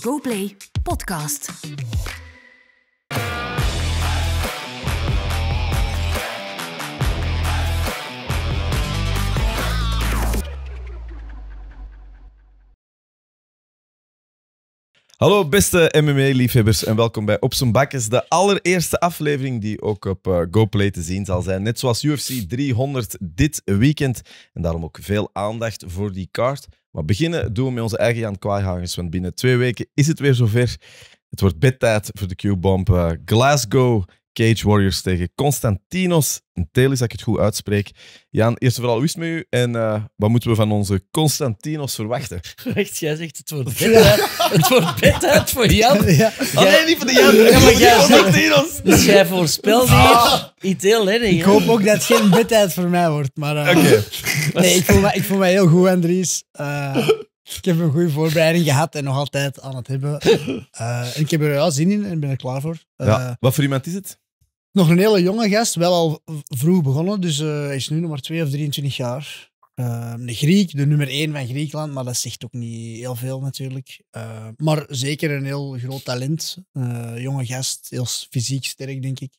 GoPlay Podcast. Hallo beste MMA-liefhebbers en welkom bij Op z'n Bakkes, de allereerste aflevering die ook op eh, GoPlay te zien zal zijn. Net zoals UFC 300 dit weekend. En daarom ook veel aandacht voor die kaart. Maar beginnen doen we met onze eigen Jan Kwaaihagens, want binnen twee weken is het weer zover. Het wordt bedtijd voor de Q-bomb eh, Glasgow Cage Warriors tegen Constantinos Telis, dat ik het goed uitspreek. Jan, eerst en vooral, wist met u en eh, wat moeten we van onze Constantinos verwachten? Echt, jij zegt het wordt bed uit. Het wordt bitter voor Jan. Ja. Oh, nee, niet voor de Jan. Ja, maar jij, Dus jij voorspelt hier ah. iets heel Ik hoop ook dat het geen bed voor mij wordt. Maar, uh, nee, ik voel, mij, ik voel mij heel goed, Andries. Eh, ik heb een goede voorbereiding gehad en nog altijd aan het hebben. ik heb er wel zin in en ben er klaar voor. ja. Wat voor iemand is het? Nog een hele jonge gast, wel al vroeg begonnen. Dus eh, hij is nu nog maar 2 of 23 jaar. Uh, Griek, de nummer 1 van Griekenland, maar dat zegt ook niet heel veel natuurlijk. Ehm, maar zeker een heel groot talent. Eh, jonge gast, heel fysiek sterk, denk ik.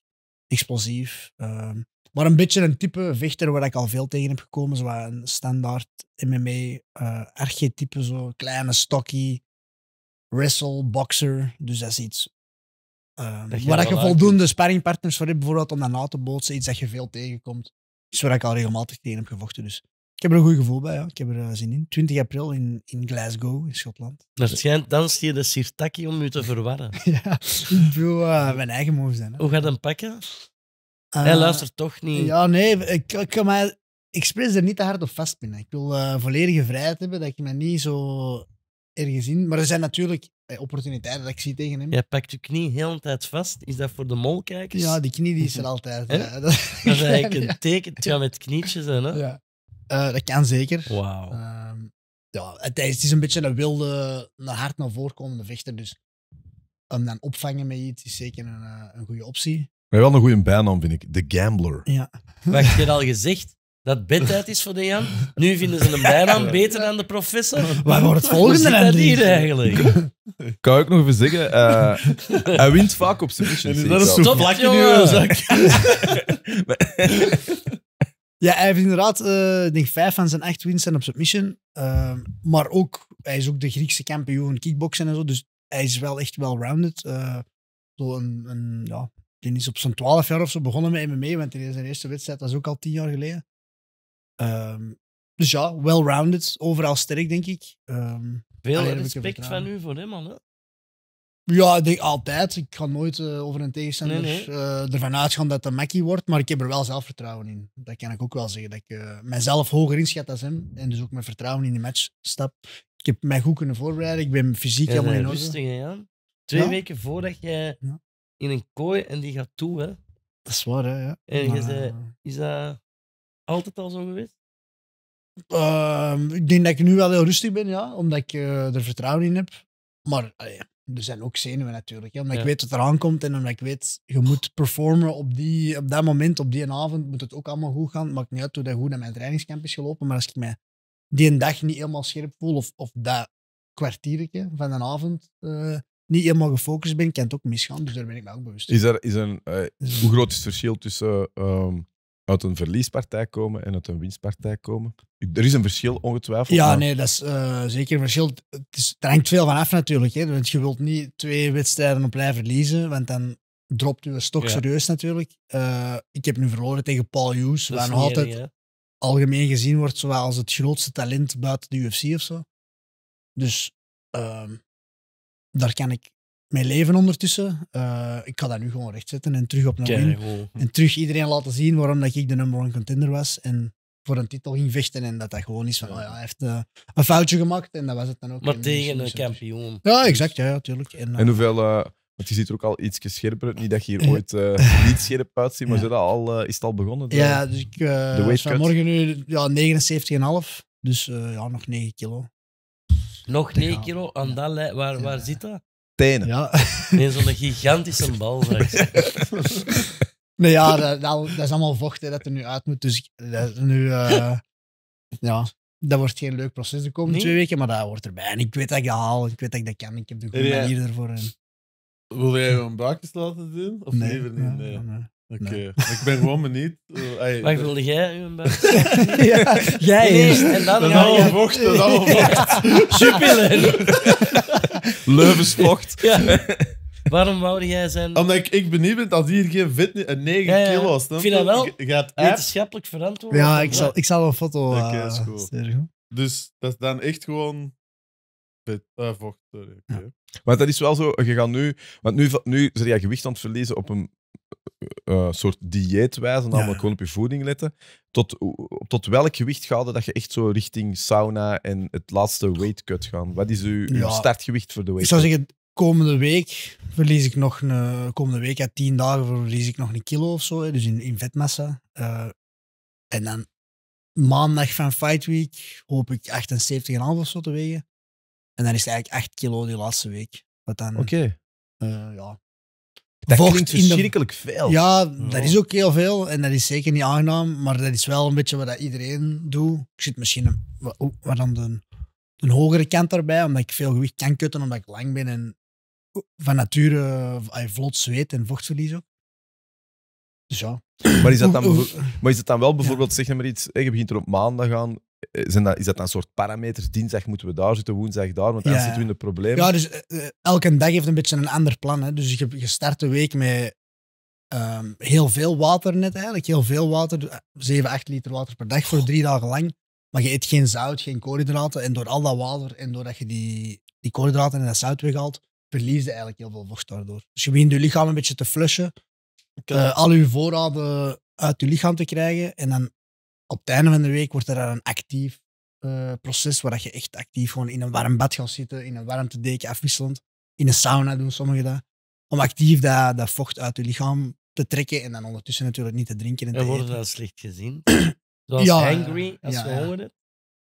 Explosief. Ehm, maar een beetje een type vechter waar ik al veel tegen heb gekomen. Zo een standaard MMA-archetype, eh, zo kleine, stocky, wrestle, boxer. Dus dat is iets Um, waar je, voldoende uit. sparringpartners voor hebt, bijvoorbeeld om dat na te bootsen, iets dat je veel tegenkomt. Iets waar ik al regelmatig tegen heb gevochten. Dus ik heb er een goed gevoel bij, ja. ik heb er eh, zin in. 20 april in, in Glasgow, in Schotland. Dan schijnt, je de sirtaki om je te verwarren. ja, ik wil eh, mijn eigen move zijn. Hoe gaat hem pakken? Eh, Hij luistert toch niet. Ja, nee, ik, ik kan expres er niet te hard op vastpinnen. Ik wil volledige vrijheid hebben, dat ik me niet zo ergens in... Maar er zijn natuurlijk eh, opportuniteiten dat ik zie tegen hem. Jij pakt je knie heel tijd vast. Is dat voor de molkijkers? Ja, die knie die is er altijd. dat, is eigenlijk een teken. Het gaat met knietjes hè? Ja. Uh, dat kan zeker. Wauw. Uh, ja, het is, een beetje een wilde, een hard naar voren komende vechter. Dus hem dan opvangen met iets is zeker een, eh, een goede optie. Maar wel een goede bijnaam, vind ik. De Gambler. Ja. Wat heb je al gezegd? dat bedtijd is voor de Jan. Nu vinden ze hem bijna beter dan de professor. Waar wordt het volgende dan hier eigenlijk? Ik kan ook nog even zeggen, eh, hij wint vaak op submission. Dat is zo'n vlakje nu. Ja, hij heeft inderdaad, uh, vijf van zijn acht wins zijn op submission. Ehm, maar ook, hij is ook de Griekse kampioen kickboksen en zo. Dus hij is wel echt well-rounded. Uh, een, een, ja, die is op zijn twaalf jaar of zo begonnen met MMA, want in zijn eerste wedstrijd, dat is ook al tien jaar geleden. Ehm, dus ja, well-rounded, overal sterk, denk ik. Ehm, Veel respect van u voor hem, man. Hè? Ja, ik denk altijd. Ik ga nooit eh, over een tegenstander nee, nee. Uh, ervan uitgaan dat dat Mackie wordt, maar ik heb er wel zelfvertrouwen in. Dat kan ik ook wel zeggen. Dat ik uh, mijzelf hoger inschat dan hem en dus ook mijn vertrouwen in die match stap. Ik heb mij goed kunnen voorbereiden. Ik ben fysiek helemaal in orde. ja. Twee weken voordat jij in een kooi en die gaat toe, hè? Dat is waar, hè? Ja. En je zei, is dat altijd al zo geweest? Ehm, ik denk dat ik nu wel heel rustig ben, ja, omdat ik eh, er vertrouwen in heb. Maar er zijn ook zenuwen natuurlijk. Hè, omdat ik weet wat er aankomt en omdat ik weet, je moet performen op, die, op dat moment, op die avond, moet het ook allemaal goed gaan. Het maakt niet uit hoe dat goed naar mijn trainingskamp is gelopen, maar als ik mij die een dag niet helemaal scherp voel of, of dat kwartiertje van een avond eh, niet helemaal gefocust ben, kan het ook misgaan. Dus daar ben ik me ook bewust van. Is er, is een, eh, dus- hoe groot is het verschil tussen... Ehm, uit een verliespartij komen en uit een winstpartij komen? Er is een verschil ongetwijfeld. Ja, nee, dat is eh, zeker een verschil. Het is, er hangt veel van af natuurlijk. Hè? Want je wilt niet twee wedstrijden op blijven verliezen, want dan dropt je stok serieus natuurlijk. Eh, ik heb nu verloren tegen Paul Hughes, waar nog altijd algemeen gezien wordt als het grootste talent buiten de UFC of zo. Dus ehm, daar kan ik mijn leven ondertussen. Eh, ik ga dat nu gewoon rechtzetten en terug op nummer 1. En terug iedereen laten zien waarom dat ik de number one contender was. En voor een titel ging vechten en dat dat gewoon is van, ja. oh ja, hij heeft eh, een foutje gemaakt en dat was het dan ook. Maar tegen een kampioen. Ja, exact, ja, natuurlijk eh, En, hoeveel, want je ziet er ook al iets scherper Niet dat je hier ooit niet scherp uitziet, maar ja. dat al, is het al begonnen? Ja, dus ik uh, morgen nu ja, 79,5. Dus ja, nog 9 kilo. Nog 9 kilo? Aan dat, waar, waar zit dat? tenen. Ja. Nee, zo'n gigantische bal. nee, ja, dat, is allemaal vocht dat er nu uit moet. Dus dat nu, eh, ja, dat wordt geen leuk proces de komende twee weken, maar dat wordt erbij. En ik weet dat ik dat haal, ik weet dat ik dat kan, ik heb de goede manier ervoor. En... Wil jij een buikjes laten doen? Of nee, liever niet? Nee. nee. Oké, ik ben gewoon benieuwd. wat oh, wilde jij een ja, Jij eerst. En dan dat is vocht, dat is vocht. Jupiler. Leuvenstocht. Ja. Waarom wou jij zijn... Omdat ik, benieuwd ben hier geen Een 9 Ja, ja. kilo's. Ik vind dat wel Gaat wetenschappelijk verantwoord. Ja, ik zal, ik zal een foto eh, Oké, is goed. Dus dat is dan echt gewoon... Fit. Eh, vocht, sorry. oké. dat is wel zo, je gaat nu... Want nu, nu ben jij gewicht aan het verliezen op een uh, soort dieetwijze, namelijk gewoon op je voeding letten. Tot, tot welk gewicht gaat dat je echt zo richting sauna en het laatste weight cut gaan? Wat is uw, uw startgewicht voor de weight? Ik zou zeggen, komende week verlies ik nog een, komende week ja, tien dagen verlies ik nog een kilo of zo, dus in, vetmassa. Eh, en dan maandag van Fight Week hoop ik 78,5 of zo te wegen. En dan is het eigenlijk 8 kilo die laatste week. Oké. ja, dat vocht klinkt verschrikkelijk de... veel. Ja, dat is ook heel veel en dat is zeker niet aangenaam, maar dat is wel een beetje wat iedereen doet. Ik zit misschien een, wat, oh, aan de, een hogere kant erbij, omdat ik veel gewicht kan kutten, omdat ik lang ben en van nature uh, vlot zweet en vochtverlies ook. Dus ja. Maar is dat dan, maar is dat dan wel bijvoorbeeld, ja. zeg maar iets, je begint er op maandag aan, eh, zijn dat, is dat een soort parameters? Dinsdag moeten we daar zitten, woensdag daar, want dan zitten we in de problemen. Ja, dus eh, eh, elke dag heeft een beetje een ander plan. Hè. Dus je, start de week met ehm, heel veel water net eigenlijk. Heel veel water, 7, 8 liter water per dag voor drie dagen lang. Maar je eet geen zout, geen koolhydraten. En door al dat water en doordat je die, die koolhydraten en dat zout weghaalt, verlies je eigenlijk heel veel vocht daardoor. Dus je begint je lichaam een beetje te flushen. al je voorraden uit je lichaam te krijgen. En dan op het einde van de week wordt er dan een actief eh, proces waar je echt actief gewoon in een warm bad gaat zitten, in een deken afwisselend. In een sauna doen sommige dat. Om actief dat, dat vocht uit je lichaam te trekken en dan ondertussen natuurlijk niet te drinken. En, te worden dat slecht gezien? Zoals ja, hangry, als je honger ja.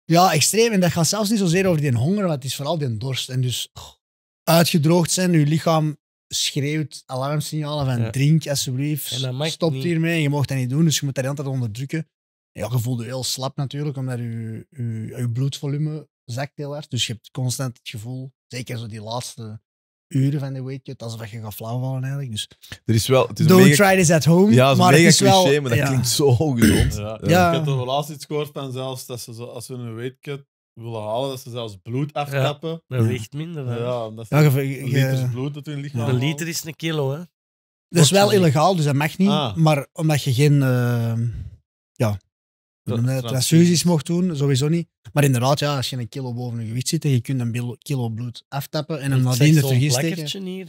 ja, extreem. En dat gaat zelfs niet zozeer over die honger, maar het is vooral die dorst. En dus uitgedroogd zijn, je lichaam schreeuwt alarmsignalen van drink alsjeblieft, stop hiermee. Je mag dat niet doen, dus je moet dat altijd onderdrukken. Ja, je heel slap natuurlijk, omdat je, je, bloedvolume zakt heel erg Dus je hebt constant het gevoel, zeker zo die laatste uren van de is wat je gaat flauwvallen eigenlijk. Dus, er is wel, het is don't try this at home. Ja, is maar mega is cliché, maar dat klinkt zo ongezond. Ik heb er laatst iets gehoord van zelfs, dat ze zo, als ze een weightcut willen halen, dat ze zelfs bloed afkappen. dat weegt minder. Ja, dat is bloed dat in lichaam Een liter is een kilo, hè. Dat is wel illegaal, dus dat mag niet. Ah. Maar omdat je geen... Eh, ja, toen transfusies mocht doen, sowieso niet. Maar inderdaad, ja, als je een kilo boven je gewicht zit en je kunt een kilo bloed aftappen en hem nadien er terug steken. hier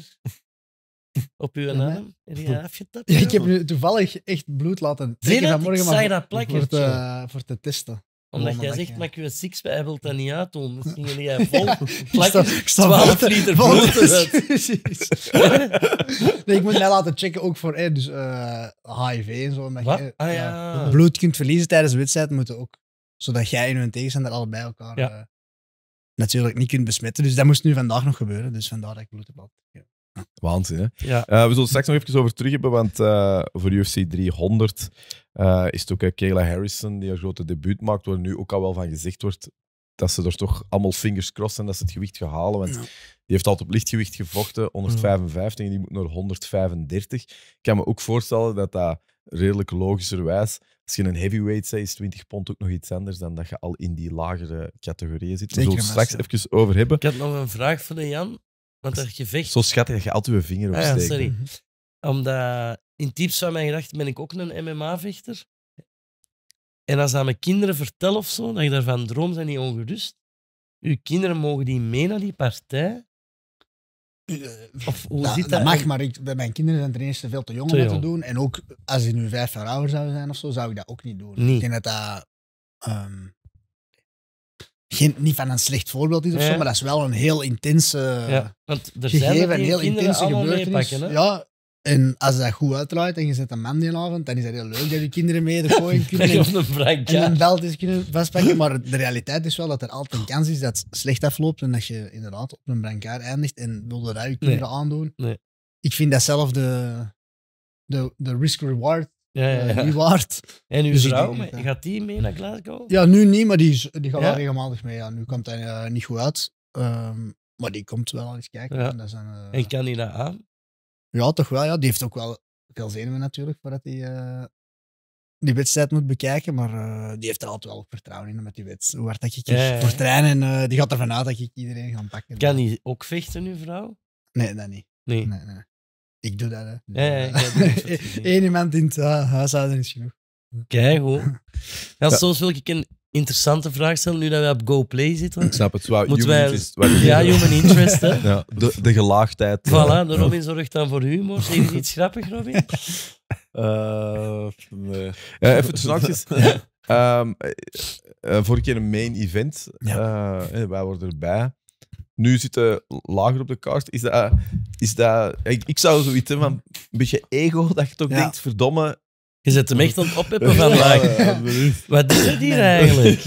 op uw naam. Ja, ja, ik heb nu toevallig echt bloed laten zien. vanmorgen maar voor, eh, voor te testen omdat jij zegt, maar je wil six, wij wilt dat niet uitdoen. Dus ging jij vol plakken, ik sta, 12 liter bloed. nee, ik moet mij laten checken, ook voor dus, HIV eh, en zo. Omdat ah, Je, ja. Bloed kunt verliezen tijdens de wedstrijd, moeten ook. Zodat jij en hun tegenstander allebei elkaar eh, natuurlijk niet kunt besmetten. Dus dat moest nu vandaag nog gebeuren. Dus vandaar dat ik bloed heb Waanzin, hè? Ja. Eh, we zullen het straks nog even over terug hebben, want eh, voor UFC 300 eh, is het ook Kayla Harrison die haar grote debuut maakt, waar nu ook al wel van gezegd wordt dat ze er toch allemaal fingers crossen en dat ze het gewicht gaan halen. Want die heeft altijd op lichtgewicht gevochten, 155, en die moet naar 135. Ik kan me ook voorstellen dat dat redelijk logischerwijs als je een heavyweight bent, is 20 pond ook nog iets anders dan dat je al in die lagere categorieën zit. we zullen het straks ja. even over hebben. Ik heb nog een vraag voor de Jan. Want dat gevecht... Zo schattig dat je altijd je vinger opsteekt. Ah, ja, sorry. Omdat in tips van mijn gedachten ben ik ook een MMA-vechter. En als aan mijn kinderen vertel of zo, dat je daarvan droomt en niet ongerust, uw kinderen mogen die mee naar die partij. Of hoe dat, zit dat? dat mag, maar ik, bij mijn kinderen zijn ten eerste veel te jong om dat te doen. En ook als ze nu vijf jaar ouder zouden zijn of zo, zou ik dat ook niet doen. Ik denk dat dat ehm, geen, niet van een slecht voorbeeld is of zo, maar dat is wel een heel intense ja, want er gegeven, zijn een heel intense gebeurtenis. ja, en als dat goed uitdraait en je zet een man die avond, dan is dat heel leuk dat je kinderen mee de gooien kunnen. En en een belt is kunnen vastpakken. Maar de realiteit is wel dat er altijd een kans is dat het slecht afloopt en dat je inderdaad op een brancard eindigt en wilde dat je kinderen aandoen. Nee. Ik vind dat zelf de, de, de risk-reward ja, ja, ja. waard. En uw dus vrouw, gaat die mee naar Glasgow? Ja, nu niet, maar die, die gaat wel regelmatig mee. Ja. Nu komt hij eh, niet goed uit. Ehm, maar die komt wel eens kijken. En, dat eh, kan hij dat aan? Ja, toch wel. Ja. Die heeft ook wel veel zenuwen natuurlijk, voordat hij eh, die wedstrijd moet bekijken. Maar die heeft er altijd wel vertrouwen in met die wedstrijd. Hoe hard dat ik voor trein En die gaat ervan uit dat ik iedereen ga pakken. Kan die ook vechten, uw vrouw? Nee, dat niet. nee, nee. Ik doe dat, hè. Eén iemand in het eh, huishouden is genoeg. Kijk, hoor. Ja, Soms wil ik een interessante vraag stellen, nu dat we op GoPlay zitten. Ik snap het. Wat human interest. ja, human interest, hè. Ja, de, gelaagdheid. Voilà, eh. de Robin zorgt dan voor humor. Zeg je iets grappig, Robin? Eh, even snakjes. um, ehm, vorige keer een main event. wij worden erbij nu zitten lager op de kaart. Is dat, is dat, ik, ik zou zoiets hebben van een beetje ego, dat je toch ja. denkt, verdomme. Je zet hem echt aan het opheffen vandaag. Ja, Wat doet hij hier eigenlijk?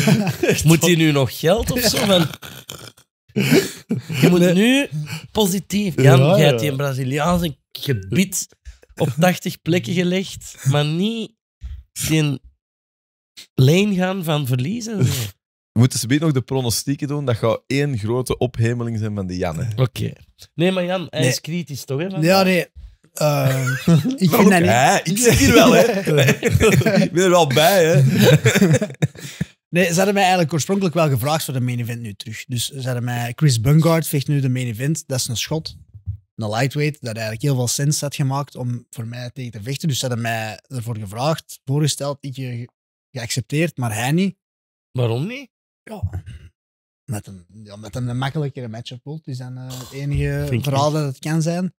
Moet hij nu nog geld of zo? Van... Je moet nu positief. Jan, jij hebt die Braziliaanse gebied op 80 plekken gelegd, maar niet in leen gaan van verliezen moeten ze nog de pronostieken doen. Dat gaat één grote ophemeling zijn van de Janne. Oké. Nee, maar Jan, hij is kritisch toch? Hè, Ja, nee. Ehm, ik vind dat niet. ik zit hier wel, hè. ik ben er wel bij, hè. Nee, ze hadden mij eigenlijk oorspronkelijk wel gevraagd voor de main event nu terug. Dus ze hadden mij... Chris Bungard vecht nu de main event. Dat is een schot. Een lightweight. Dat eigenlijk heel veel sens had gemaakt om voor mij tegen te vechten. Dus ze hadden mij ervoor gevraagd, voorgesteld. Ik je eh, geaccepteerd, maar hij niet. Waarom niet? ja, met een, ja, met een makkelijkere matchup wilt. is dus dan eh, het enige Vind verhaal dat het kan zijn.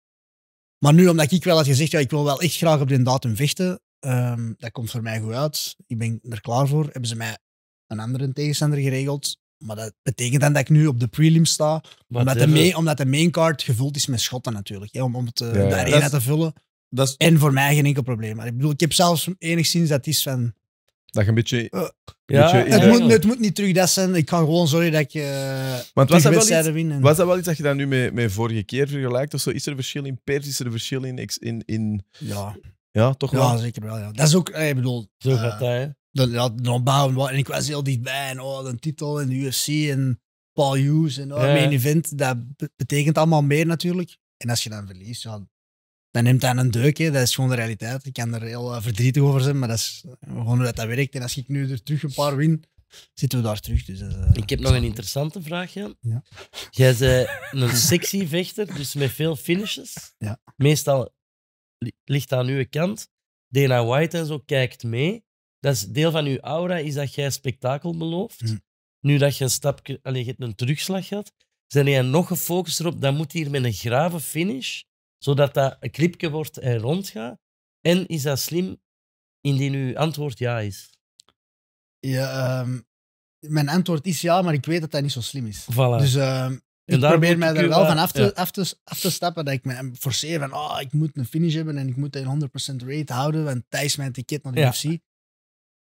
Maar nu, omdat ik wel had gezegd, ja, ik wil wel echt graag op die datum vechten, um, dat komt voor mij goed uit. Ik ben er klaar voor. Hebben ze mij een andere tegenstander geregeld. Maar dat betekent dan dat ik nu op de prelim sta. omdat de, main, omdat de maincard gevuld is met schotten natuurlijk. om, om het, uh, ja, de arena te vullen. En voor mij geen enkel probleem. ik bedoel, ik heb zelfs enigszins dat is van... Dat je een beetje. Eh, ja, beetje het, moet, het, moet, niet terug dat zijn. Ik kan gewoon sorry dat je. Want eh, was dat, wel iets, was dat wel iets dat je dat nu met, met vorige keer vergelijkt? Of zo? Is er verschil in pers? Is er verschil in. in, in... Ja. ja, toch wel? Ja, zeker wel. Ja. Dat is ook. Eh, ik bedoel, zo gaat dat, Dan, En ik was heel dichtbij. En oh, een titel en de UFC en Paul Hughes en oh, ja. main event. Dat betekent allemaal meer natuurlijk. En als je dan verliest, dan dan neemt dat een deuk. Dat is gewoon de realiteit. Ik kan er heel verdrietig over zijn, maar dat is gewoon hoe dat, dat werkt. En als ik nu er terug een paar win, zitten we daar terug. Dus, eh, ik heb nog een interessante vraag, Jan. Ja. Jij bent een sexy vechter, dus met veel finishes. Ja. Meestal ligt aan uw kant. Dana White en zo kijkt mee. Dat is deel van uw aura, is dat jij spektakel belooft. Hm. Nu dat je een stapje, alleen je hebt een terugslag gehad zijn jij nog gefocust erop dan moet hier met een grave finish zodat dat een clipje wordt en rondgaat? En is dat slim indien uw antwoord ja is? Ja, ehm, mijn antwoord is ja, maar ik weet dat dat niet zo slim is. Dus ehm, ik probeer mij er wel van af te, af, te, af te stappen. Dat ik me forceer van, oh, ik moet een finish hebben en ik moet een 100% rate houden, want thijs mijn ticket naar de ja.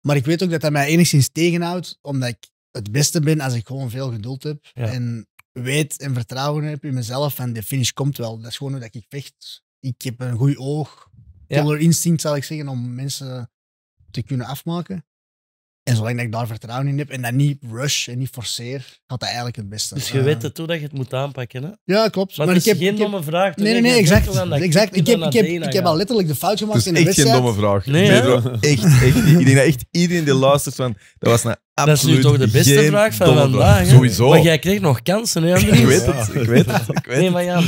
Maar ik weet ook dat dat mij enigszins tegenhoudt, omdat ik het beste ben als ik gewoon veel geduld heb. En weet en vertrouwen heb in mezelf en de finish komt wel. Dat is gewoon hoe dat ik vecht. Ik heb een goed oog, killer instinct zal ik zeggen, om mensen te kunnen afmaken. En zolang ik daar vertrouwen in heb en dat niet rush en niet forceer, gaat dat eigenlijk het beste. Dus je weet eh, het toe dat je het moet aanpakken, hè? Ja, klopt. Maar, het is ik heb, geen ik domme vraag. Nee, nee, nee, exact. Ik, heb, ik, heb, ik heb al letterlijk de fout gemaakt in de wedstrijd. Ik echt geen domme vraag. Nee, echt, echt. Ik denk dat echt iedereen die luistert van, dat was naar. Absoluut dat is nu toch de beste vraag van vandaag. Sowieso. Maar jij kreeg nog kansen, hè, ik weet het, ik weet het. Ik weet nee, maar ja,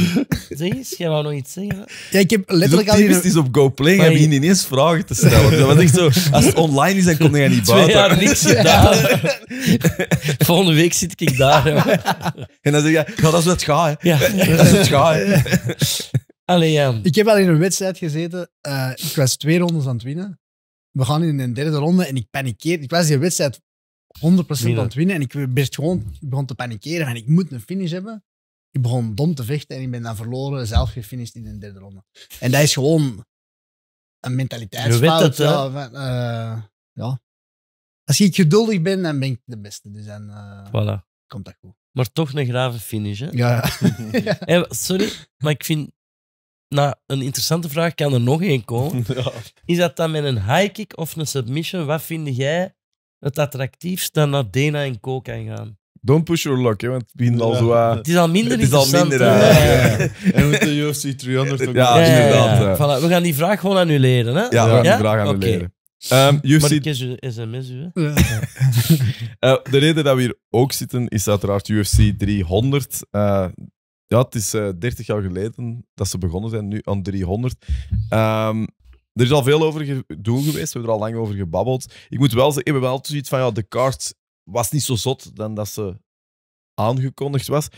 zeg eens, jij wou nog iets zeggen. Ja, ik heb letterlijk al... Het is op GoPlay, je begint ineens vragen te stellen. Dat was echt zo, als het online is, dan kom je niet buiten. Twee jaar niks gedaan. Volgende week zit ik daar. En dan zeg je, ja, dat is het gaan. Ja. Dat is het gaan. Allee, ja. Ik heb al in een wedstrijd gezeten. Uh, ik was twee rondes aan het winnen. We gaan in een derde ronde en ik panikeer. Ik was die wedstrijd 100% aan het winnen. En ik best gewoon begon te panikeren. En ik moet een finish hebben. Ik begon dom te vechten en ik ben dan verloren. Zelf gefinished in de derde ronde. En dat is gewoon een mentaliteitsfout. ja, van, uh, ja. Als ik geduldig ben, dan ben ik de beste. Dus dan uh, voilà. komt dat goed. Maar toch een grave finish, hè? Ja. sorry, maar ik vind... Na een interessante vraag kan er nog één komen. Is dat dan met een high kick of een submission? Wat vind jij het attractiefst dan naar Dena en Co kan gaan. Don't push your luck, hè, want het al zo Het is al minder Het is al minder Ja, En met de UFC 300 ook. Ja, inderdaad. we gaan die vraag gewoon annuleren. Hè? Ja, we gaan die vraag aan annuleren. Ehm, UFC is een sms, eh, de reden dat we hier ook zitten is uiteraard UFC 300. Eh, ja, het is 30 eh, jaar geleden dat ze begonnen zijn, nu aan 300. Er is al veel over doen geweest, we hebben er al lang over gebabbeld. Ik moet wel zeggen, we hebben altijd zoiets van, ja, de kaart was niet zo zot dan dat ze aangekondigd was.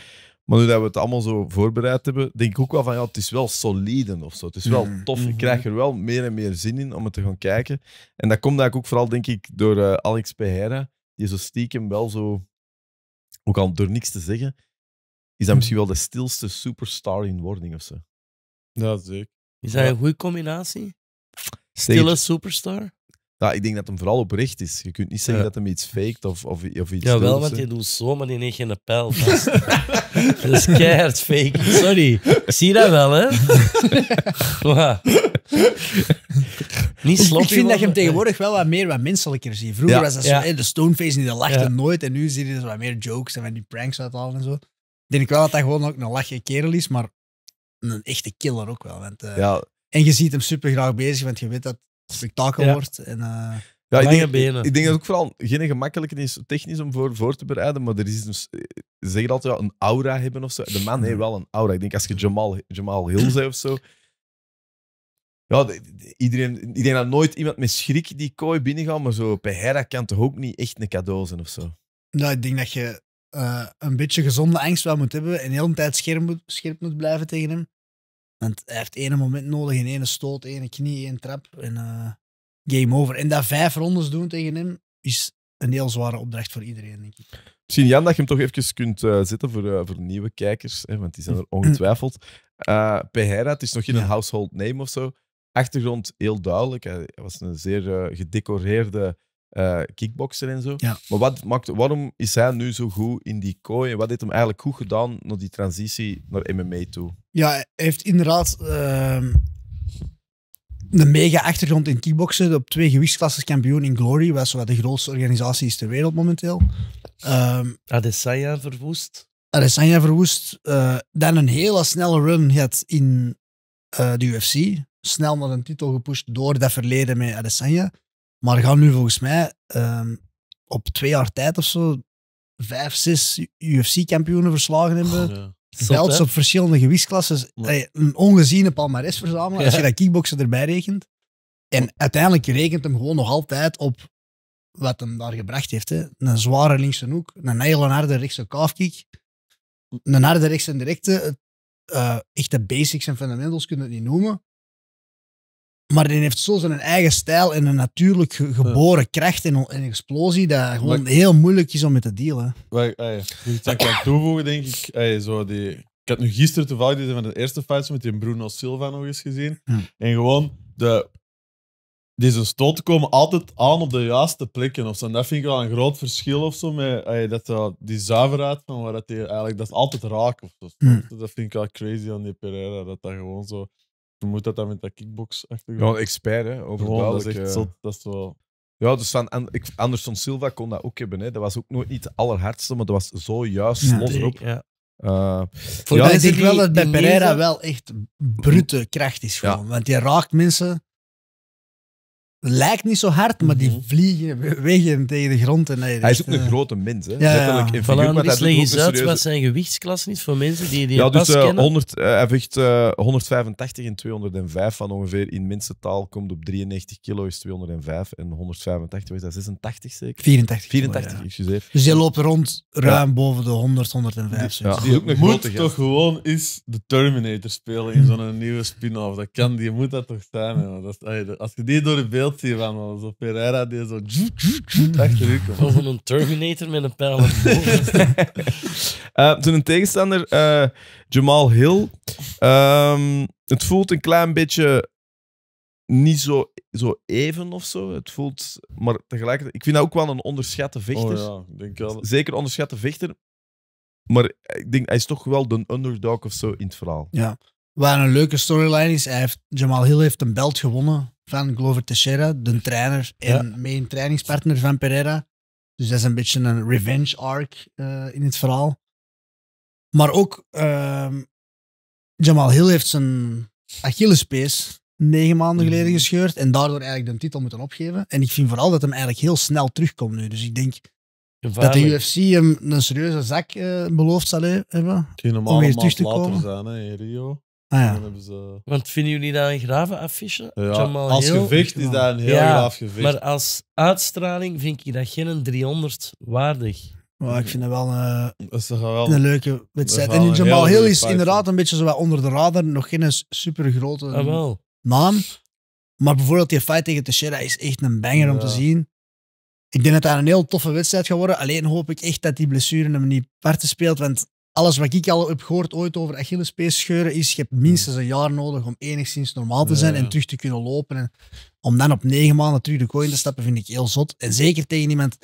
Maar nu dat we het allemaal zo voorbereid hebben, denk ik ook wel van, ja, het is wel solide of zo. Het is wel mhm. tof. Ik mhm. krijg er wel meer en meer zin in om het te gaan kijken. En dat komt eigenlijk ook vooral, denk ik, door eh, Alex Pereira, die zo stiekem wel zo, ook al door niks te zeggen, is dat misschien wel de stilste superstar in wording of zo. Ja, zeker. Is dat een goede combinatie? Stille superstar? Ja, ik denk dat hem vooral oprecht is. Je kunt niet zeggen dat hem iets faked of, of, of iets Ja, wel, want je doet zo, maar die neemt geen pijl vast. dat is keihard fake. Sorry. zie je dat wel, hè? niet Ik vind dat je hem tegenwoordig wel wat meer wat menselijker ziet. Vroeger was dat zo, hey, de Stoneface die lachte nooit. En nu zie je dus wat meer jokes en van die pranks al en zo. Denk ik wel dat dat gewoon ook een lachje kerel is, maar een echte killer ook wel. Want, eh, ja, en je ziet hem super graag bezig, want je weet dat het spektakel wordt. En, uh, ja, ik denk, benen. ik denk dat het ook vooral geen gemakkelijke is technisch om voor, voor te bereiden, maar er is dus, een, eh, zeggen altijd ja, een aura hebben of zo. De man heeft wel een aura. Ik denk als je Jamal, Jamal Hill zei of zo. Ja, iedereen, ik denk dat nooit iemand met schrik die kooi binnengaat, maar zo Pereira kan toch ook niet echt een cadeau zijn of zo. Nou, ik denk dat je eh, een beetje gezonde angst wel moet hebben en heel de tijd scherp moet blijven tegen hem. Want hij heeft één moment nodig, in ene stoot, ene knie, één trap en eh, game over. En dat vijf rondes doen tegen hem is een heel zware opdracht voor iedereen, denk ik. Misschien Jan dat je hem toch even kunt eh, zetten voor, eh, voor nieuwe kijkers, hè, want die zijn er mm. ongetwijfeld. Uh, Pereira, het is nog geen household name of zo. Achtergrond heel duidelijk. Hij was een zeer gedecoreerde uh, kickboksen en zo. Maar wat maakt, waarom is hij nu zo goed in die kooi? En wat heeft hem eigenlijk goed gedaan naar die transitie naar MMA toe? Ja, hij heeft inderdaad uh, een mega achtergrond in kickboksen. Op twee gewichtsklassen kampioen in Glory, was wat de grootste organisatie is ter wereld momenteel. Ehm, Adesanya verwoest. Adesanya verwoest. Eh, dan een hele snelle run had in eh, de UFC. Snel naar een titel gepusht door dat verleden met Adesanya. Maar gaan nu volgens mij ehm, op twee jaar tijd of zo vijf, zes UFC-kampioenen verslagen hebben. Zelfs op verschillende gewichtsklassen. een ongeziene palmarès verzamelen, als je dat kickboksen erbij rekent. En uiteindelijk rekent hem gewoon nog altijd op wat hem daar gebracht heeft. Hè. Een zware linkse hoek, een hele harde rechtse kick. een harde rechtse directe. Eh, echte basics en fundamentals kunnen het niet noemen. Maar die heeft zo zijn eigen stijl en een natuurlijk geboren kracht en, explosie dat gewoon heel moeilijk is om met te dealen. Wat ik aan kan toevoegen, denk ik. zo die, ik had nu gisteren toevallig deze van de eerste fights met die Bruno Silva nog eens gezien. En gewoon, de, deze stoten komen altijd aan op de juiste plekken. Of En dat vind ik wel een groot verschil of zo. Met, dat, die zuiverheid van waar dat die eigenlijk, dat altijd raakt Of mm. Dat vind ik wel crazy aan die Pereira. Dat dat gewoon zo vermoed dat dat met dat kickbox achter. een expert, hè? over dat is echt Dat is wel... Ja, dus van Anderson Silva kon dat ook hebben. Hè. Dat was ook nooit niet het allerhardste, maar dat was zo juist ja, Ja. Eh, Voor ja, mij ik wel dat bij Pereira wel echt brute kracht is. Gewoon, Want je raakt mensen lijkt niet zo hard, maar die mhm. vliegen, wegen tegen de grond. En hij is ook een eh, grote mens, hè? Ja, In leg uit wat zijn gewichtsklassen is voor mensen die die Ja, dus 100, eh, eh, hij weegt 185 en 205 van ongeveer in taal komt op 93 kilo is 205 en 185 is dat 86 zeker? 84. 84, excuseer. Dus je loopt rond ruim boven de 100, 105. Je moet toch gewoon eens de Terminator spelen in zo'n nieuwe spin-off. Dat kan, die moet dat toch staan. Dat als je die door de beeld beeld hiervan Pereira die zo van een Terminator met een pijl op eh, Toen een tegenstander, eh, Jamal Hill. Ehm, het voelt een klein beetje niet zo, zo even of zo. Het voelt, maar tegelijkertijd... Ik vind dat ook wel een onderschatte vechter. Oh ja, denk wel. Zeker onderschatte vechter. Maar ik denk, hij is toch wel de underdog of zo in het verhaal. Ja. Waar een leuke storyline is. Hij heeft, Jamal Hill heeft een belt gewonnen van Glover Teixeira, de trainer en ja. main trainingspartner van Pereira. Dus dat is een beetje een revenge arc eh, in het verhaal. Maar ook ehm, Jamal Hill heeft zijn Achillespees negen maanden mhm. geleden gescheurd en daardoor eigenlijk de titel moeten opgeven. En ik vind vooral dat hem eigenlijk heel snel terugkomt nu. Dus ik denk dat de UFC hem een serieuze zak eh, beloofd zal hebben. Het normaal om weer terug te komen. Zijn, hè, Rio. Ah, ja. Want vinden jullie dat een grave affiche? Ja, als gevecht is dat een heel ja, graaf gevecht. Maar als uitstraling vind ik dat geen 300 waardig. Maar ik vind het wel een, eh, dat wel een leuke wedstrijd. En Jamal Hill is inderdaad een beetje zo onder de radar. Nog geen super grote ah, naam. Maar bijvoorbeeld die fight tegen Teixeira is echt een banger om te zien. Ik denk dat dat een heel toffe wedstrijd gaat worden. Alleen hoop ik echt dat die blessure hem niet parten speelt. Want alles wat ik al heb gehoord ooit over Achillespees scheuren is, je hebt minstens een jaar nodig om enigszins normaal te zijn en terug te kunnen lopen. En om dan op negen maanden terug de kooi in te stappen, vind ik heel zot. En zeker tegen iemand,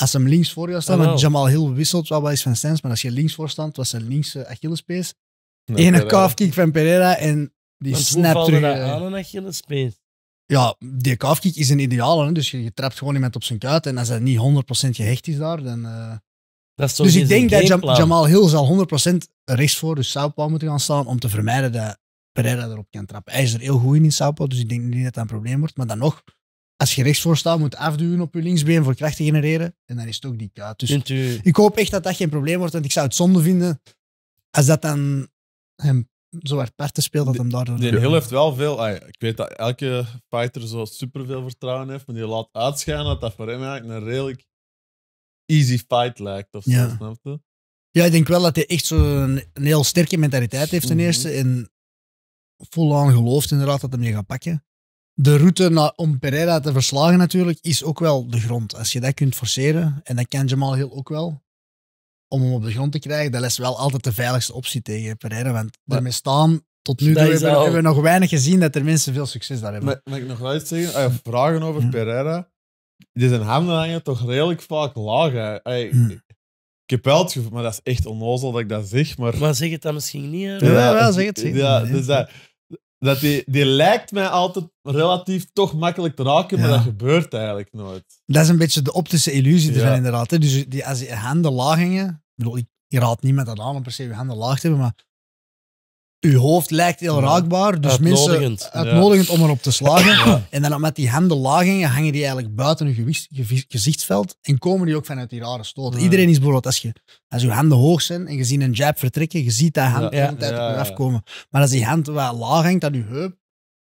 als hem links voor jou staat, ah, want Jamal Hill wisselt wel is van stens, maar als je links voor staat, was zijn linkse Achillespees. Nee, Ene kick van Pereira en die snapt terug. dat eh, een Achillespees? Ja, die kick is een ideale, dus je, trapt gewoon iemand op zijn kuit en als hij niet 100% gehecht is daar, dan... Eh, dus ik denk dat Jamal Hill zal 100% rechts voor, dus Southpaw moeten gaan staan om te vermijden dat Pereira erop kan trappen. Hij is er heel goed in in Southpaw, dus ik denk niet dat dat een probleem wordt. Maar dan nog, als je rechtsvoor voor staat, moet afduwen op je linksbeen voor kracht te genereren. En dan is het ook die Dus ik hoop echt dat dat geen probleem wordt, want ik zou het zonde vinden als dat dan hem zo hard parten speelt dat hem daardoor... De, de Hill heeft wel veel... ik weet dat elke fighter zo superveel vertrouwen heeft, maar die laat uitschijnen dat dat voor hem eigenlijk een redelijk easy fight lijkt of zo, ja. snap je? Ja, ik denk wel dat hij echt zo'n een heel sterke mentaliteit heeft ten mhm. eerste. En vol-aan gelooft inderdaad dat hem je gaat pakken. De route naar, om Pereira te verslagen natuurlijk is ook wel de grond. Als je dat kunt forceren, en dat kan Jamal heel ook wel, om hem op de grond te krijgen, dat is wel altijd de veiligste optie tegen Pereira. Want daarmee staan, tot nu toe hebben, we nog weinig gezien dat er mensen veel succes daar hebben. Mag, ik nog wel iets zeggen? Ah, vragen over Pereira die zijn handen hangen toch redelijk vaak laag. Hm. Ik heb wel het gevoel, maar dat is echt onnozel dat ik dat zeg, maar... Maar zeg het dan misschien niet. Ja, zeg het, Ja, dus dat, dat die, die lijkt mij altijd relatief toch makkelijk te raken, maar dat gebeurt eigenlijk nooit. Dat is een beetje de optische illusie ervan, inderdaad. Hè. Dus die, als je handen laag hangen... Ik bedoel, ik, je niemand dat aan om per se je handen laag te hebben, maar uw hoofd lijkt heel raakbaar, dus mensen uitnodigend om erop te slagen. En dan met die handen laag hangen, hangen die eigenlijk buiten hun gewicht, gezichtsveld en komen die ook vanuit die rare stoten. Iedereen is bijvoorbeeld, als, je, als je handen hoog zijn en je ziet een jab vertrekken, je ziet dat hand de hele tijd op je afkomen. Maar als die hand wel laag hangt aan je heup,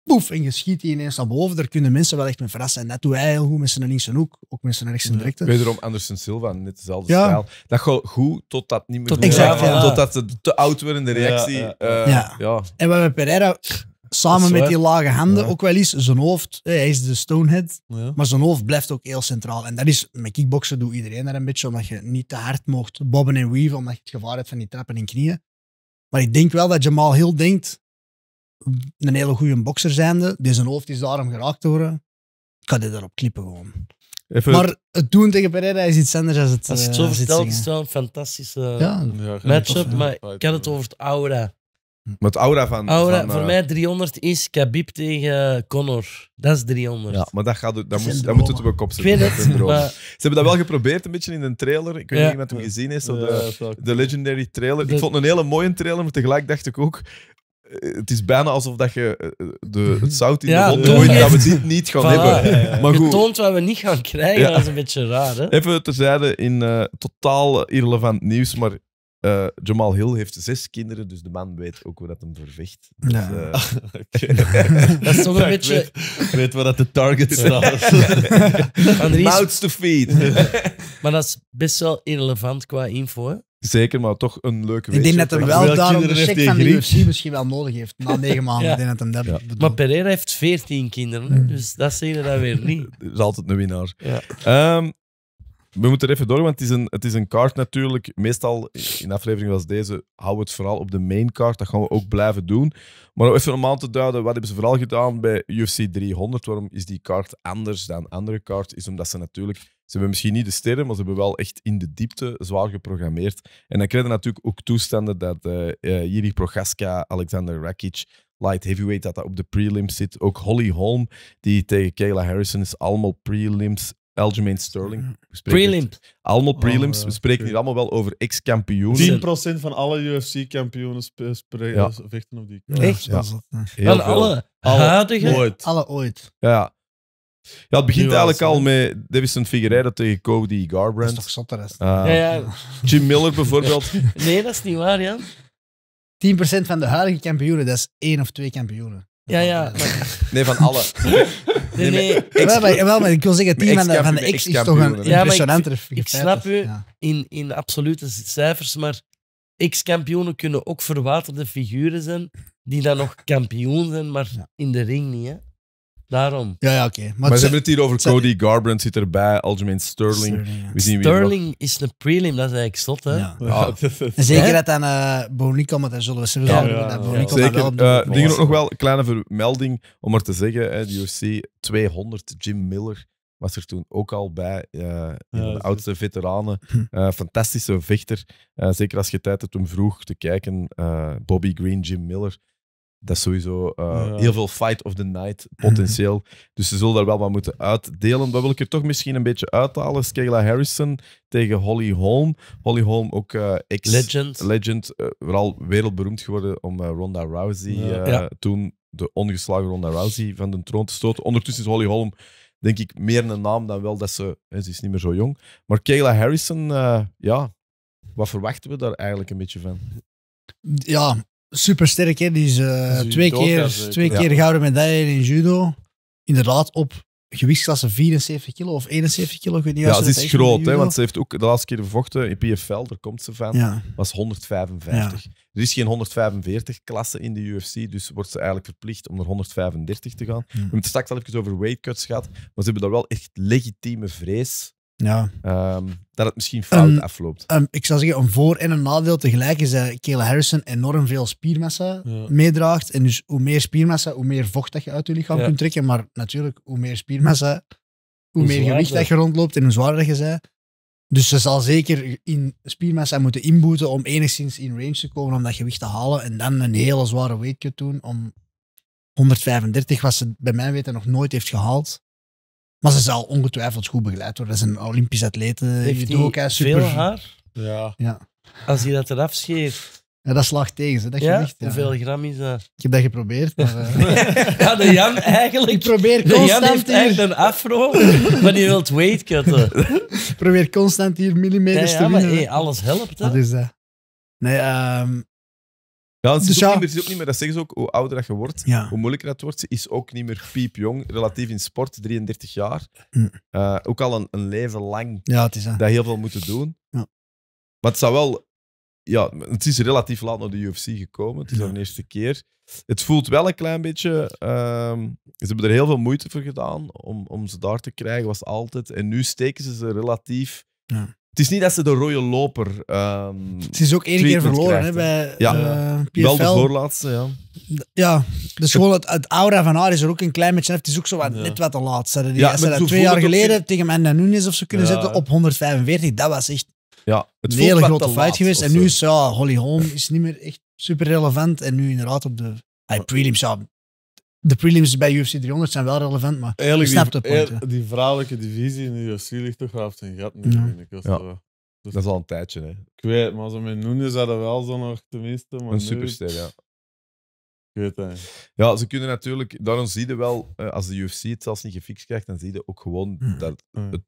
poef, en je schiet die ineens naar boven. Daar kunnen mensen wel echt mee verrassen. En Dat doe hij heel goed met zijn links en hoek, ook met zijn rechts en rechts. Wederom Anderson Silva, net dezelfde stijl. Dat gaat goed totdat niet meer tot, exact, ja. Totdat ze te oud worden, de reactie. Eh, ja, ja. En we hebben Pereira samen met die lage handen ook wel eens zijn hoofd. Eh, hij is de stonehead, maar zijn hoofd blijft ook heel centraal. En dat is, met kickboksen doet iedereen daar een beetje, omdat je niet te hard mocht bobben en weave, omdat je het gevaar hebt van die trappen en knieën. Maar ik denk wel dat Jamal heel denkt, een hele goede bokser zijnde, zijn hoofd is daarom geraakt worden, kan ga daarop klippen gewoon. maar het doen tegen Pereira is iets anders dan het. Als het eh, zo is wel een fantastische ja, matchup. Maar ik had het eh. over het aura. Met aura van. Aura, voor eh, mij 300 is Khabib tegen Conor, Dat is 300. Ja, maar dat, gaat, dat, moest, dat moet het op kop zetten. Ik weet het. Maar... Ze hebben dat wel geprobeerd, een beetje in een trailer. Ik weet niet of iemand hem gezien heeft. of de, de Legendary trailer. Ik vond het een hele mooie trailer, maar tegelijk dacht ik ook. Eh, het is bijna alsof dat je eh, eh, de, het zout in de mond gooit dat we dit niet gaan hebben. Ja, ja. Maar goed. Getoond wat we niet gaan krijgen, dat is een beetje raar. Hè? Even terzijde, in totaal irrelevant nieuws, maar Jamal Hill heeft zes kinderen, dus de man weet ook hoe dat hem vervecht. Dus, uh, dat is toch een beetje... Weet, weet waar dat de target staat. Mouths to feed. maar dat is best wel irrelevant qua info, Zeker, maar toch een leuke wedstrijd. Ik denk dat hij wel daarom de check van de UFC misschien wel nodig heeft. Na negen maanden. Ik denk dat hem dat Maar Pereira heeft veertien kinderen, mm. dus dat zien we dan weer niet. Er is altijd een winnaar. Ja. Ehm, we moeten er even door, want het is, een, het is een kaart natuurlijk. Meestal in afleveringen als deze houden we het vooral op de main kaart. Dat gaan we ook blijven doen. Maar even om aan te duiden, wat hebben ze vooral gedaan bij UFC 300? Waarom is die kaart anders dan andere kaart? Is omdat ze natuurlijk ze hebben misschien niet de sterren, maar ze hebben wel echt in de diepte zwaar geprogrammeerd. En dan kregen natuurlijk ook toestanden dat uh, Prochaska, Alexander Rakic, light heavyweight, dat dat op de prelims zit. Ook Holly Holm, die tegen Kayla Harrison is, allemaal prelims. Algemeen Sterling. Prelims. Allemaal prelims. we spreken hier allemaal wel over ex-kampioenen. 10% van alle UFC-kampioenen eh, ja. vechten op die Echt? Ja. Wel, alle, alle Ooit. Alle ooit. Ja. Ja, het begint eigenlijk al met Davison Figueiredo tegen Cody Dat is toch zot ah. ja, ja. Jim Miller bijvoorbeeld. Nee, dat is niet waar, Jan. 10% van de huidige kampioenen, dat is één of twee kampioenen. Ja, ja. Nee, van alle. nee, nee. Wel, maar, maar ik wil zeggen, 10 van de, van is toch een kampioenen Ja, ik- snap u. In, in absolute cijfers, maar ex-kampioenen kunnen ook verwaterde figuren zijn die dan nog kampioen zijn, maar in de ring niet. Hè? Daarom. Ja, ja oké. Maar, ze hebben het hier over Cody Garbrandt zit erbij, Algemeen Sterling. Sterling, Sterling is een prelim, dat is eigenlijk slot, hè? Ah. zeker dat aan uh, eh, Boniek daar zullen we ze wel ja, Zeker. Eh, dingen ook nog wel, kleine vermelding om maar te zeggen, hè, UFC 200, Jim Miller was er toen ook al bij. een eh, ja, de oudste veteranen. Hm. fantastische vechter. zeker als je tijd hebt om vroeg te kijken. Bobby Green, Jim Miller dat is sowieso eh, heel veel fight of the night potentieel. dus ze zullen daar wel wat moeten uitdelen. Wat wil ik er toch misschien een beetje uithalen? Is Kayla Harrison tegen Holly Holm. Holly Holm ook eh, ex legend, legend eh, vooral wereldberoemd geworden om Ronda Rousey toen de ongeslagen Ronda Rousey van de troon te stoten. Ondertussen is Holly Holm denk ik meer een naam dan wel dat ze, ze is niet meer zo jong. Maar Kayla Harrison, ja, wat verwachten we daar eigenlijk een beetje van? Ja, supersterk. Hè? Die is eh, twee, keer, twee keer gouden medaille in judo. Inderdaad, op gewichtsklasse 74 kilo of 71 kilo. weet ja, ze is groot, hè, want ze heeft ook de laatste keer gevochten in PFL, daar komt ze van, was 155. Er is geen 145-klasse in de UFC, dus wordt ze eigenlijk verplicht om naar 135 te gaan. We hebben het straks al even over weightcuts gehad, maar ze hebben daar wel echt legitieme vrees ja. Ehm, dat het misschien ehm, fout afloopt. Ehm, ik zou zeggen, een voor- en een nadeel tegelijk is dat Kayla Harrison enorm veel spiermassa meedraagt. En dus hoe meer spiermassa, hoe meer vocht dat je uit je lichaam kunt trekken. Maar natuurlijk, hoe meer spiermassa, hoe, meer gewicht dat je rondloopt en hoe zwaarder je bent. Dus ze zal zeker in spiermassa moeten inboeten om enigszins in range te komen om dat gewicht te halen. En dan een hele zware weekje doen om 135, wat ze bij mij weten nog nooit heeft gehaald. Maar ze zal ongetwijfeld goed begeleid worden. Dat is een Olympisch atleet. Heeft je ook super... veel haar? Ja. ja. Als hij dat eraf scheert. Ja, dat slaagt tegen ze. Dat ja? Gewicht, ja. Hoeveel gram is dat? Ik heb dat geprobeerd. Maar, uh... ja, de Jan eigenlijk. Ik probeer constant de Jan heeft hier... eigenlijk een afro, maar die wilt weight cutten. Ik probeer constant hier millimeters ja, Ja, maar hey, alles helpt. Hè? Dat is dat. Nee, um, ja, dus Niet meer, het ook niet meer, dat zeggen ze ook, hoe ouder dat je wordt, hoe moeilijker dat wordt. Ze is ook niet meer piepjong, relatief in sport, 33 jaar. Mm. Eh, ook al een, een, leven lang ja, het is, eh, dat heel veel moeten doen. Ja. Maar het zou wel... Ja, het is relatief laat naar de UFC gekomen. Het is al de eerste keer. Het voelt wel een klein beetje... Ehm, ze hebben er heel veel moeite voor gedaan om, om ze daar te krijgen, was altijd. En nu steken ze ze relatief het is niet dat ze de rode loper. Um, ze is ook één keer verloren hè, bij ja. Eh, Wel de voorlaatste, ja. Ja, dus gewoon het, aura van haar is er ook een klein beetje. Het is ook zo wat, net wat de laatste. Die, ja, twee jaar geleden tegen Manda Nunes of zo kunnen zitten zetten op 145, dat was echt ja, het een hele grote fight geweest. En nu is ja, Holly Holm is niet meer echt super relevant. En nu inderdaad op de high prelims, ja, de prelims bij UFC 300 zijn wel relevant, maar Eerlijk, je die, het punt, eh, die vrouwelijke divisie in de UFC ligt toch af zijn gat nu, Dat, is al een tijdje, hè. Ik weet, maar zo met Nunes hadden wel zo nog tenminste. Maar een nu... superster, ja. Ik weet het Ja, ze kunnen natuurlijk... Daarom zie je wel, eh, als de UFC het zelfs niet gefixt krijgt, dan zie je ook gewoon hmm. dat, hmm. het,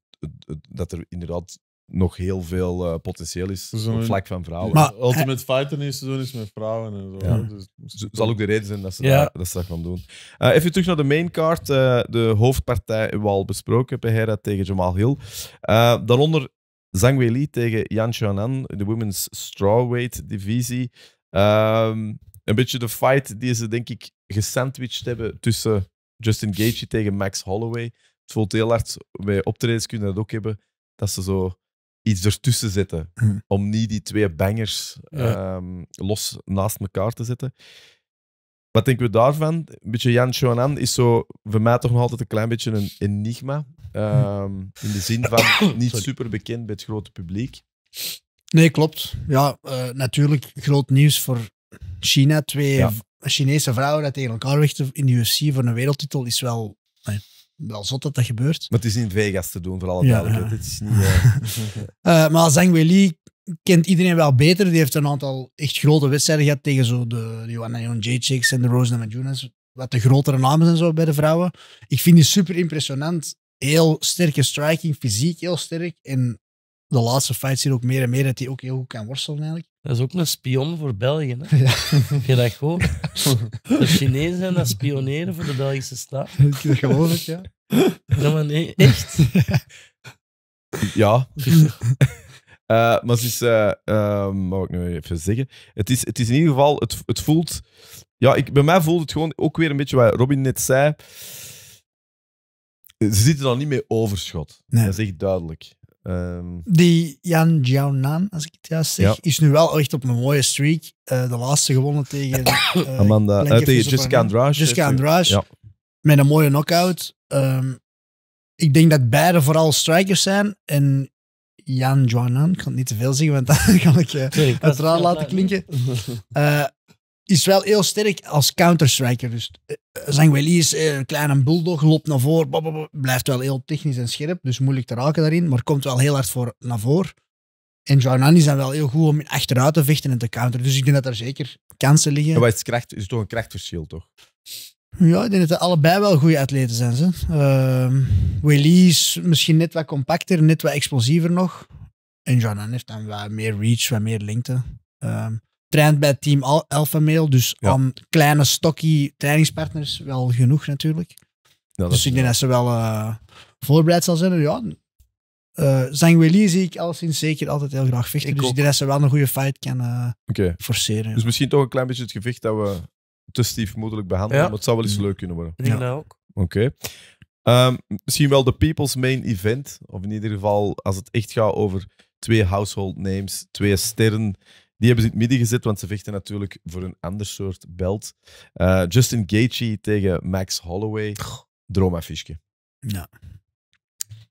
het, dat er inderdaad nog heel veel eh, potentieel is op vlak van vrouwen. Maar, Ultimate Fighter is doen is met vrouwen en zo. Dus zal ook de reden zijn dat ze, dat, dat, gaan doen. Eh, even terug naar de maincard. Uh, eh, de hoofdpartij we al besproken. Pehera tegen Jamal Hill. daaronder Zhang Weili tegen Yan Chanan. De women's strawweight divisie. Ehm, een beetje de fight die ze denk ik gesandwiched hebben tussen Justin Gaethje tegen Max Holloway. Het voelt heel hard. Bij optredens kunnen dat ook hebben. Dat ze zo iets ertussen zetten. Hm. Om niet die twee bangers ehm, los naast elkaar te zetten. Wat denken we daarvan? beetje Jan Chonan is zo voor mij toch nog altijd een klein beetje een enigma. Ehm, in de zin van niet super bekend bij het grote publiek. Nee, klopt. Ja, eh, natuurlijk groot nieuws voor China. Twee Chinese vrouwen dat tegen elkaar richten in de UFC voor een wereldtitel is wel wel zot dat dat gebeurt. Maar het is in Vegas te doen, voor alle ja, duidelijkheid. Het is niet, eh, eh, maar Zhang Weili kent iedereen wel beter. Die heeft een aantal echt grote wedstrijden gehad tegen zo de Joanna Jon en de Rose Namajunas. Wat de grotere namen zijn zo bij de vrouwen. Ik vind die super impressionant. Heel sterke striking, fysiek heel sterk. En de laatste fights zien ook meer en meer dat hij ook heel goed kan worstelen eigenlijk. Dat is ook een spion voor België. Hè? Ja. je dat gewoon, De Chinezen zijn dat spioneren voor de Belgische staat. Dat geloof ja. Ja, maar nee, echt. Ja. Eh, maar het is, eh, mag ehm, ik nu even zeggen? Het is, het is in ieder geval, het, het voelt. Ja, ik, bij mij voelt het gewoon ook weer een beetje wat Robin net zei. Ze zitten dan niet meer overschot. Dat is echt duidelijk. Ehm, Die Jan Jiaonan, als ik het juist zeg, is nu wel echt op een mooie streak. Eh, de laatste gewonnen tegen eh, Amanda, uh, tegen Jessica Andrade. ja. met een mooie knockout. Um, ik denk dat beide vooral strikers zijn. En Jan Joanan, ik kan het niet te veel zeggen, want dan kan ik uiteraard laten klinken. is wel heel sterk als counterstriker. Dus eh, eh, Zangueli is eh, een kleine bulldog, loopt naar voren, blijft wel heel technisch en scherp, dus moeilijk te raken daarin, maar komt wel heel hard voor, naar voren. En is dan wel heel goed om achteruit te vechten en te counteren. Dus ik denk dat er zeker kansen liggen. Ja, maar het is, kracht, is toch een krachtverschil, toch? Ja, ik denk dat ze allebei wel goede atleten zijn. Ze. Uh, is misschien net wat compacter, net wat explosiever nog. En Jonan heeft dan wat meer reach, wat meer lengte. Ehm, traint bij team Alpha Male. Dus aan kleine, stocky trainingspartners wel genoeg natuurlijk. dus ik denk dat ze wel eh, voorbereid zal zijn. Ja, uh, zie ik al sinds zeker altijd heel graag vechten. dus ik denk dat ze wel een goede fight kan eh, forceren. Dus misschien toch een klein beetje het gevecht dat we te moeilijk behandelen. Maar het zou wel eens leuk kunnen worden. Ik denk dat ook. Oké. Ehm, misschien wel de people's main event. Of in ieder geval als het echt gaat over twee household names, twee sterren die hebben ze in het midden gezet, want ze vechten natuurlijk voor een ander soort belt. Eh, Justin Gaethje tegen Max Holloway. Droomaffiche. Ja.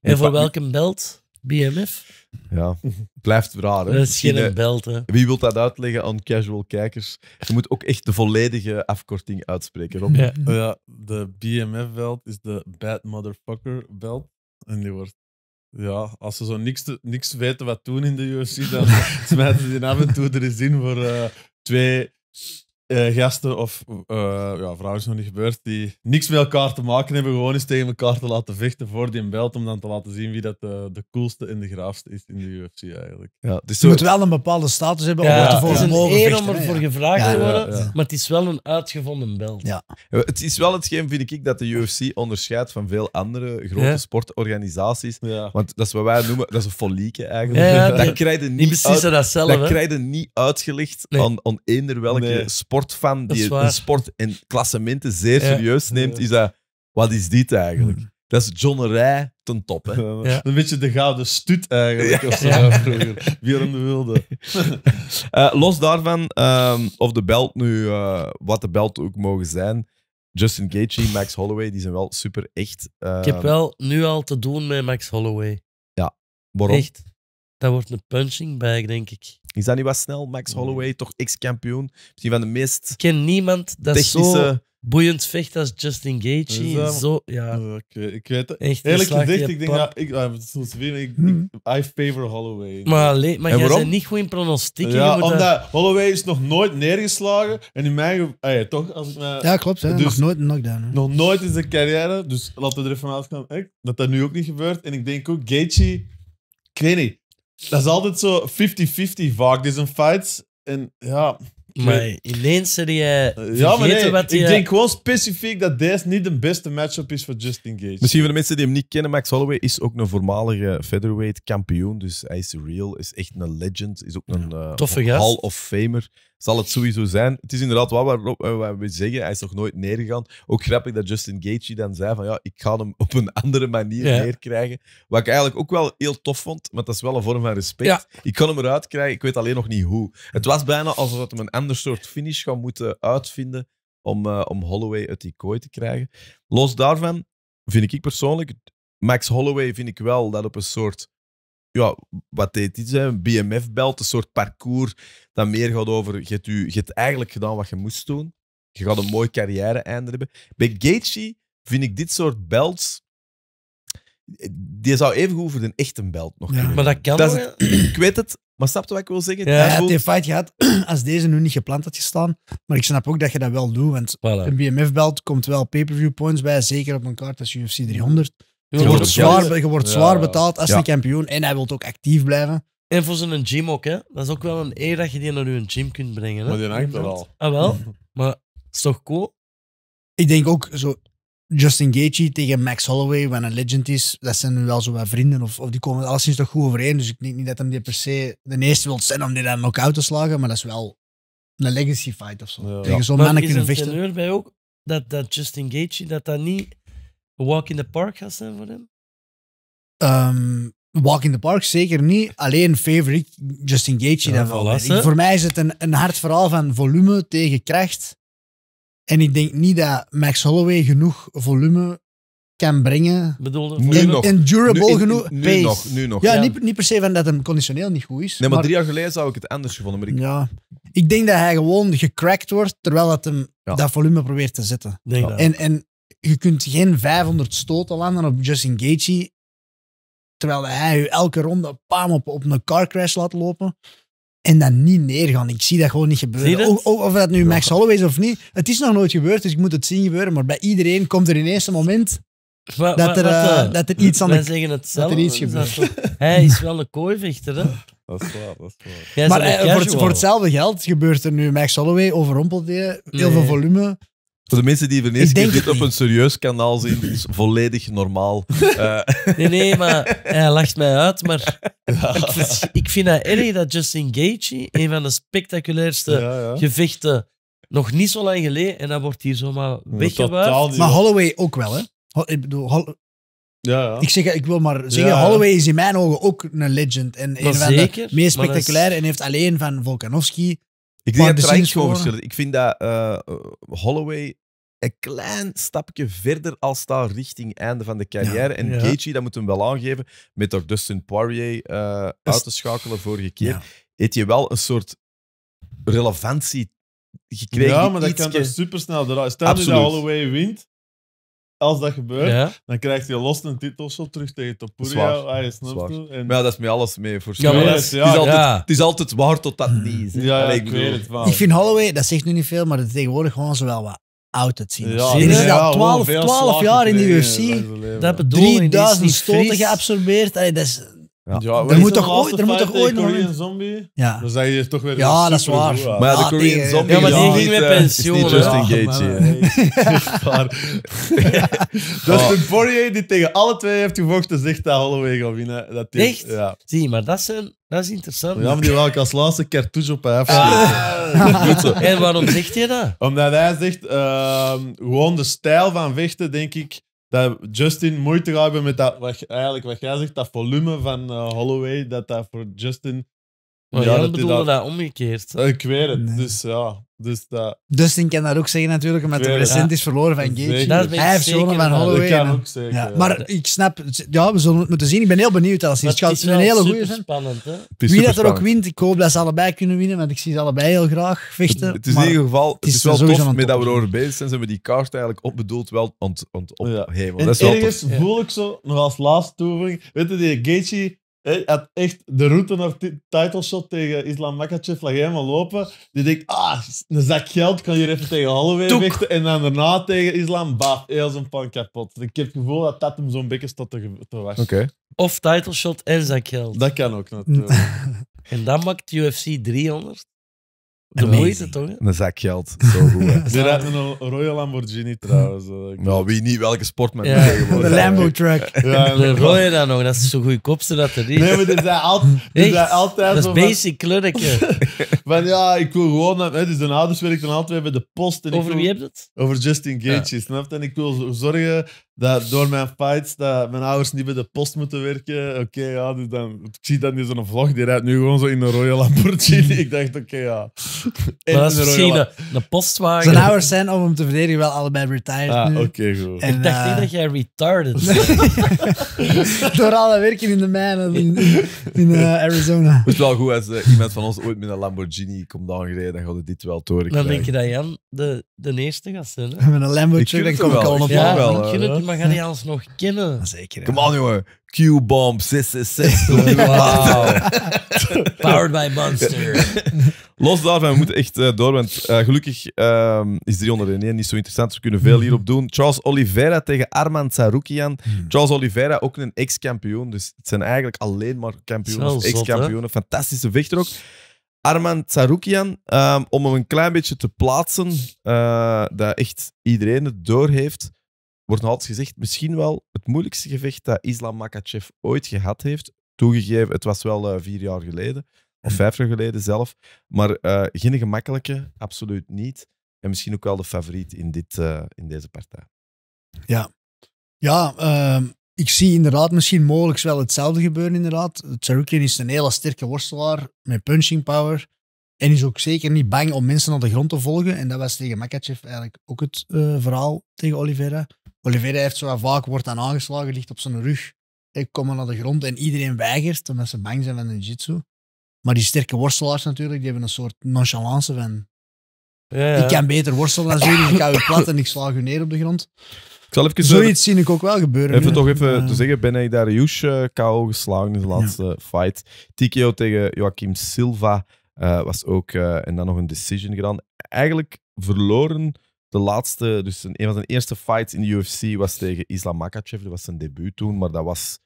En, voor voor een belt? BMF? Ja, blijft raar. Misschien een eh, geen belt. Hè? Wie wilt dat uitleggen aan casual kijkers? Je moet ook echt de volledige afkorting uitspreken. Rob. Ja. ja, de BMF-belt is de Bad Motherfucker-belt. En die wordt ja, als ze zo niks, te, niks weten wat doen in de UFC, dan smijten ze die af en toe er eens in voor eh, twee eh, gasten of uh, ja, vrouwen is nog niet gebeurd, die niks met elkaar te maken hebben, gewoon eens tegen elkaar te laten vechten voor die belt, om dan te laten zien wie dat eh, de, coolste en de graafste is in de UFC eigenlijk. Ja, je moet wel een bepaalde status hebben om ervoor te Het is om ervoor gevraagd te worden, maar het is wel een uitgevonden belt. Ja. Het is wel hetgeen, vind ik, dat de UFC onderscheidt van veel andere grote sportorganisaties. Want dat is wat wij noemen, dat is een folieke eigenlijk. dat, krijg niet, uit, dat, zelf, dat krijg niet uitgelegd nee. aan, aan eender welke sport sportfan die een sport en klassementen zeer serieus neemt, is dat... Wat is dit eigenlijk? Hmm. Dat is John Rij ten top. Hè? Ja. Een beetje de gouden stut eigenlijk. Ja. zo, Wie de wilde. Eh, los daarvan, ehm, of de belt nu, eh, wat de belt ook mogen zijn. Justin Gaethje, Max Holloway, die zijn wel super echt. ik heb ehm, wel nu al te doen met Max Holloway. Ja, waarom? Echt. Dat wordt een punching bag, denk ik. Is dat niet wat snel? Max Holloway, toch ex-kampioen. Misschien van de meest. Ik ken niemand dat zo boeiend vecht als Justin Gaethje. zo, ja. ik weet het. Eerlijk gezegd, ik denk dat... Ja, ik, ah, ik, ik, hmm. I favor Holloway. Maar, maar jij bent niet goed in pronostieken. omdat Holloway is nog nooit neergeslagen. En in mijn... Ah ja, toch, als ja, klopt. Dus, nog nooit een knockdown. Nog nooit in zijn carrière. Dus laten we er even gaan. dat dat nu ook niet gebeurt. En ik denk ook, Gaethje... Ik weet niet. Dat is altijd zo 50-50 vaak, deze dus fights. En ja... Maar ineens ze je ja, maar nee, wat ik denk gewoon specifiek dat deze niet de beste matchup is voor Justin Gage. Misschien voor de mensen die hem niet kennen, Max Holloway is ook een voormalige featherweight kampioen. Dus hij is real, is echt een legend. Is ook een eh, Hall of Famer zal het sowieso zijn. Het is inderdaad wat, eh, wat we zeggen. Hij is nog nooit neergegaan. Ook grappig dat Justin Gaethje dan zei van ja, ik ga hem op een andere manier ja. neerkrijgen. Wat ik eigenlijk ook wel heel tof vond, maar dat is wel een vorm van respect. Ik kan hem eruit krijgen, ik weet alleen nog niet hoe. Het was bijna alsof we hem een ander soort finish gaan moeten uitvinden om, eh, om Holloway uit die kooi te krijgen. Los daarvan vind ik persoonlijk, Max Holloway vind ik wel dat op een soort ja, wat deed iets? zijn BMF-belt, een soort parcours dat meer gaat over. Je hebt, u, je hebt eigenlijk gedaan wat je moest doen. Je gaat een mooi carrière-einde hebben. Bij Gaethje vind ik dit soort belts. Die zou even goed voor echte belt nog Maar dat kan Ik weet het, maar snap je wat ik wil zeggen? Ja, hij heeft fight gehad als deze nu niet gepland had gestaan. Maar ik snap ook dat je dat wel doet. Want een BMF-belt komt wel pay-per-view points bij. Zeker op een kaart als UFC 300. Je, wordt, zwaar, je wordt zwaar betaald als een kampioen en hij wil ook actief blijven. En voor zijn gym ook, hè. Dat is ook wel een eer dat je die naar je gym kunt brengen. Hè? Maar die hangt er al. Ah, wel. Maar is toch cool? Ik denk ook zo... Justin Gaethje tegen Max Holloway, wat een legend is, dat zijn wel zo wat vrienden. Of, of die komen alleszins toch goed overeen. Dus ik denk niet dat hij per se de eerste wil zijn om die dan ook uit te slagen. Maar dat is wel een legacy fight of zo. Tegen zo'n mannen kunnen vechten. Ik ben bij ook dat, dat Justin Gaethje dat dat niet Walk in the Park gaat zijn voor hem? Ehm, walk in the Park zeker niet. Alleen favorite Justin Gaethje ja, voor mij is het een, een hard verhaal van volume tegen kracht. En ik denk niet dat Max Holloway genoeg volume kan brengen. Bedoelde, nu en, nog. en durable genoeg. Nu, nog, nu nog. Ja, Niet, niet per se van dat hem conditioneel niet goed is. Nee, maar, drie jaar geleden zou ik het anders gevonden. Maar ik... Ja. ik denk dat hij gewoon gecrackt wordt terwijl dat hem dat volume probeert te zetten. Denk dat. En, en je kunt geen 500 stoten landen op Justin Gaethje, terwijl hij je elke ronde op, op een car crash laat lopen en dan niet neergaan. Ik zie dat gewoon niet gebeuren. Of, of dat nu Max Holloway is of niet. Het is nog nooit gebeurd, dus ik moet het zien gebeuren. Maar bij iedereen komt er in eerste moment dat, er, eh, eh, dat er iets aan de, dat er iets dus gebeurt. hij is wel een kooivechter, hè? Dat is waar, dat is waar. Maar eh, voor, hetzelfde geld gebeurt er nu Max Holloway, overrompelt heel veel volume. Voor de mensen die van dit op een serieus kanaal zien, is volledig normaal. Eh. Nee, nee, maar hij lacht mij uit. Maar ik, vind, ik, dat erg dat Justin Gaethje, een van de spectaculairste gevechten, nog niet zo lang geleden, en dat wordt hier zomaar weggewuifd. Maar Holloway ook wel, hè? Ik bedoel, ja, ja, Ik, zeg, ik wil maar zeggen, Holloway is in mijn ogen ook een legend. En een van de meest spectaculaire. En heeft alleen van Volkanovski ik denk dat er Ik vind dat eh, Holloway een klein stapje verder al staat richting einde van de carrière. en ja. dat moet hem wel aangeven, met door Dustin Poirier eh, uit te schakelen vorige keer, ja. heeft je wel een soort relevantie gekregen. Ja, maar dat kan er supersnel eruit. Stel nu dat Holloway wint, als dat gebeurt, dan krijgt je los een titel zo terug tegen Topuria. Zwaar. Ah, en, ja, dat is met alles mee. Voor Ja, het, is altijd, het is altijd waar tot dat niet is. ja, ik weet het wel. Ik vind Holloway, dat zegt nu niet veel, maar dat is tegenwoordig gewoon zo wel wat oud het zien. Ja, al 12, 12 jaar in de UFC. Dat bedoel die 3000 stoten geabsorbeerd. dat is, ja. er moet toch ooit, er moet toch ooit een zombie? Ja. Dan zijn je toch weer Ja, dat is waar. maar de ah, Korean zombie ja, maar die ging met eh, pensioen. Is Justin Gaethje. Justin Poirier die tegen alle twee heeft gevochten zegt dat Holloway gaat winnen. Dat die, Echt? Ja. Zie, maar dat, is dat is interessant. Ja, maar die wil ik als laatste cartouche op ah. Goed zo. En waarom zegt hij dat? Omdat hij zegt, uh, gewoon de stijl van vechten, denk ik dat Justin moeite gaat hebben met dat, wat, eigenlijk wat jij zegt, dat volume van eh, Holloway, dat dat voor Justin... Maar ja, dat bedoelde dat, dat omgekeerd. Ik weet het, dus ja. Dus, dat, dus kan dat ook zeggen natuurlijk, omdat de recent is verloren van Gage. Hij heeft zonen van Holloway. Dat kan ook ja. Maar ik snap, ja, we zullen het moeten zien. Ik ben heel benieuwd als het, het gaat een hele goede zijn. Spannend, hè? Wie dat er ook wint, ik hoop dat ze allebei kunnen winnen, want ik zie ze allebei heel graag vechten. Het, is in ieder geval, het is, het wel tof met dat we erover bezig zijn, ze hebben die kaart eigenlijk onbedoeld wel ont, ont, ont, ja. ergens voel ik zo, nog als laatste toevoeging, weet je, die Gage hij had echt de route naar title shot tegen Islam Makachev lag helemaal lopen. Die denkt, ah, een zak geld kan je even tegen Holloway vechten. En dan daarna tegen Islam, Bah, heel zijn pan kapot. Ik heb het gevoel dat dat hem zo'n beetje staat te, te wachten. Of title shot en zak geld. Dat kan ook natuurlijk. en dat maakt UFC 300. En hoe heet toch? Een zak geld. Zo goed. ze Die een Royal Lamborghini trouwens. Nou, wie niet, welke sportman Ja. De Lambo truck. Ja, De dan nog, dat is zo kopste dat er is. Nee, maar die zijn altijd, die zijn altijd dat zo is basic klurkje. Van ja, ik wil gewoon. dat- Hè, dus de ouders werken dan altijd bij de post. En ik Over wil- wie heb je het? Over Justin Gage, je En ik wil zo- zorgen dat door mijn fights dat mijn ouders niet bij de post moeten werken. Oké, ja, dus dan, ik zie dan in zo'n vlog, die rijdt nu gewoon zo in een rode Lamborghini. ik dacht, oké, ja. maar dat is misschien de, postwagen. Zijn ouders zijn, om hem te verdedigen, wel allebei retired ah, oké, goed. En, ik dacht uh, niet eh, dat jij retarded Door alle werken in de mijnen in, in eh, Arizona. Het is wel goed als eh, iemand van ons ooit met een Lamborghini komt aangereden, dan gaat het dit wel door. Dan denk je dat Jan de, de eerste gaat zijn. Met een Lamborghini, dan kom ik al ja, wel maar ga die alles nog kennen? Zeker. Kom aan, jongen. Q-bomb 666. Wow. Powered by Monster. Los daarvan, we moeten echt eh, door. Want eh, gelukkig ehm, is 301 niet zo interessant. we kunnen veel hierop doen. Charles Oliveira tegen Arman Tsaroukian. Hmm. Charles Oliveira, ook een ex-kampioen. Dus het zijn eigenlijk alleen maar kampioenen. Ex-kampioenen. Fantastische vechter ook. Arman Tsaroukian, ehm, om hem een klein beetje te plaatsen, eh, dat echt iedereen het door heeft wordt nog altijd gezegd, misschien wel het moeilijkste gevecht dat Islam Makachev ooit gehad heeft. Toegegeven, het was wel eh, vier jaar geleden, of vijf jaar geleden zelf. Maar eh, geen gemakkelijke, absoluut niet. En misschien ook wel de favoriet in, dit, eh, in deze partij. Ja, ja ehm, ik zie inderdaad misschien mogelijk wel hetzelfde gebeuren. Inderdaad. is een hele sterke worstelaar met punching power. En is ook zeker niet bang om mensen naar de grond te volgen. En dat was tegen Makachev eigenlijk ook het eh, verhaal tegen Oliveira. Oliveira heeft zo vaak wordt dan aangeslagen, ligt op zijn rug. Ik kom naar de grond en iedereen weigert omdat ze bang zijn van de jiu-jitsu. Maar die sterke worstelaars natuurlijk, die hebben een soort nonchalance van... Ja, ja. Ik kan beter worstelen dan jullie, dus ik hou je plat en ik slaag je neer op de grond. Ik zal eh, Zoiets zie ik ook wel gebeuren. Even toch even te zeggen, Ben daar uh, eh, KO geslagen in de laatste fight. TKO tegen Joachim Silva. Eh, was ook, eh, en dan nog een decision gedaan. Eigenlijk verloren de laatste, dus een, van zijn eerste fights in de UFC was tegen Islam Makachev. Dat was zijn debuut toen, maar dat was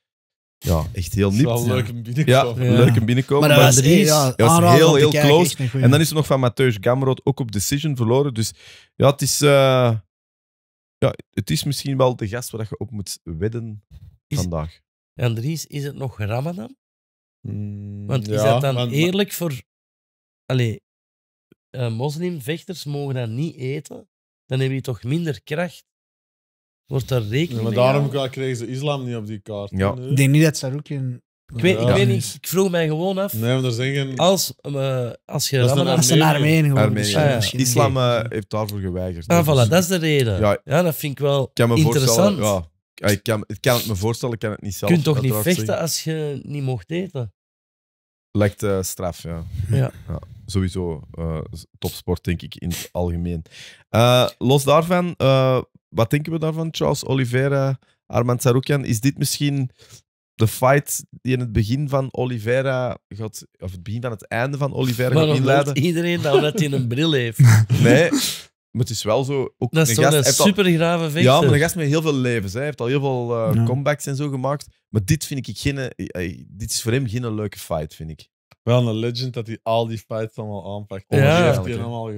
ja, echt heel niks. Wel leuk een binnenkomen. Ja, leuk een binnenkomen. Maar dat maar, ja, was heel, heel close. En dan is er nog van Mateusz Gamrot ook op decision verloren. Dus ja, het is, eh, ja, het is misschien wel de gast waar je op moet wedden vandaag. Andries, is het nog Ramadan? Mm, Want is dat dan eerlijk voor allee, uh, moslimvechters mogen dat niet eten, dan heb je toch minder kracht. Wordt daar rekening mee Maar daarom gehouden. krijgen ze islam niet op die kaart. Ja. Ik denk niet dat Sarukin... Ik weet, ik, weet niet, ik vroeg mij gewoon af. Nee, maar er zijn Als, uh, als je dat Ramadan... is een Armeen gewoon. Armeen, ja. Islam eh, heeft daarvoor geweigerd. Ah, voilà, dus- dat is de reden. Ja, ja dat vind ik wel ik kan me interessant. Ja, ik kan, ik kan het me voorstellen, ik kan het niet zelf. Je kunt toch niet vechten als je niet mocht eten? Lijkt eh, straf, ja. Ja. Sowieso eh, topsport, denk ik, in het algemeen. Eh, los daarvan, eh, wat denken we daarvan? Charles Oliveira, Armand Sarukian? Is dit misschien de fight die in het begin van Oliveira gaat... Of het begin van het einde van Oliveira gaat inleiden? iedereen dat omdat hij een bril heeft? Nee, Maar het is wel zo. Ook dat is een gast, super grave vechter. Ja, maar een gast met heel veel levens. Hij heeft al heel veel eh, comebacks en zo gemaakt. Maar dit vind ik geen. Uh, dit is voor hem geen leuke fight, vind ik. Wel een legend dat hij al die fights allemaal aanpakt. Ja. ja. Heeft hij allemaal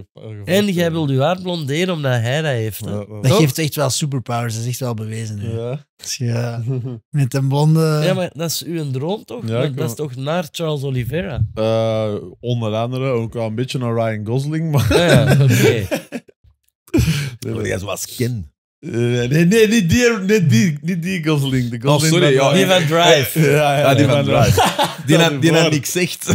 en jij wil je haar blonderen omdat hij dat heeft. dat, geeft echt wel superpowers, dat is echt wel bewezen. Ja. Dus ja. Met een blonde. Ja, maar dat is uw droom toch? dat is toch naar Charles Oliveira? onder andere ook wel een beetje naar Ryan Gosling. Maar... Ja, oké. Dat jij zoals Ken. Eh, nee, nee, niet die, die, niet die Gosling. De oh, sorry. die van Drive. Ja, ah, die van Drive. die had, die niks zegt.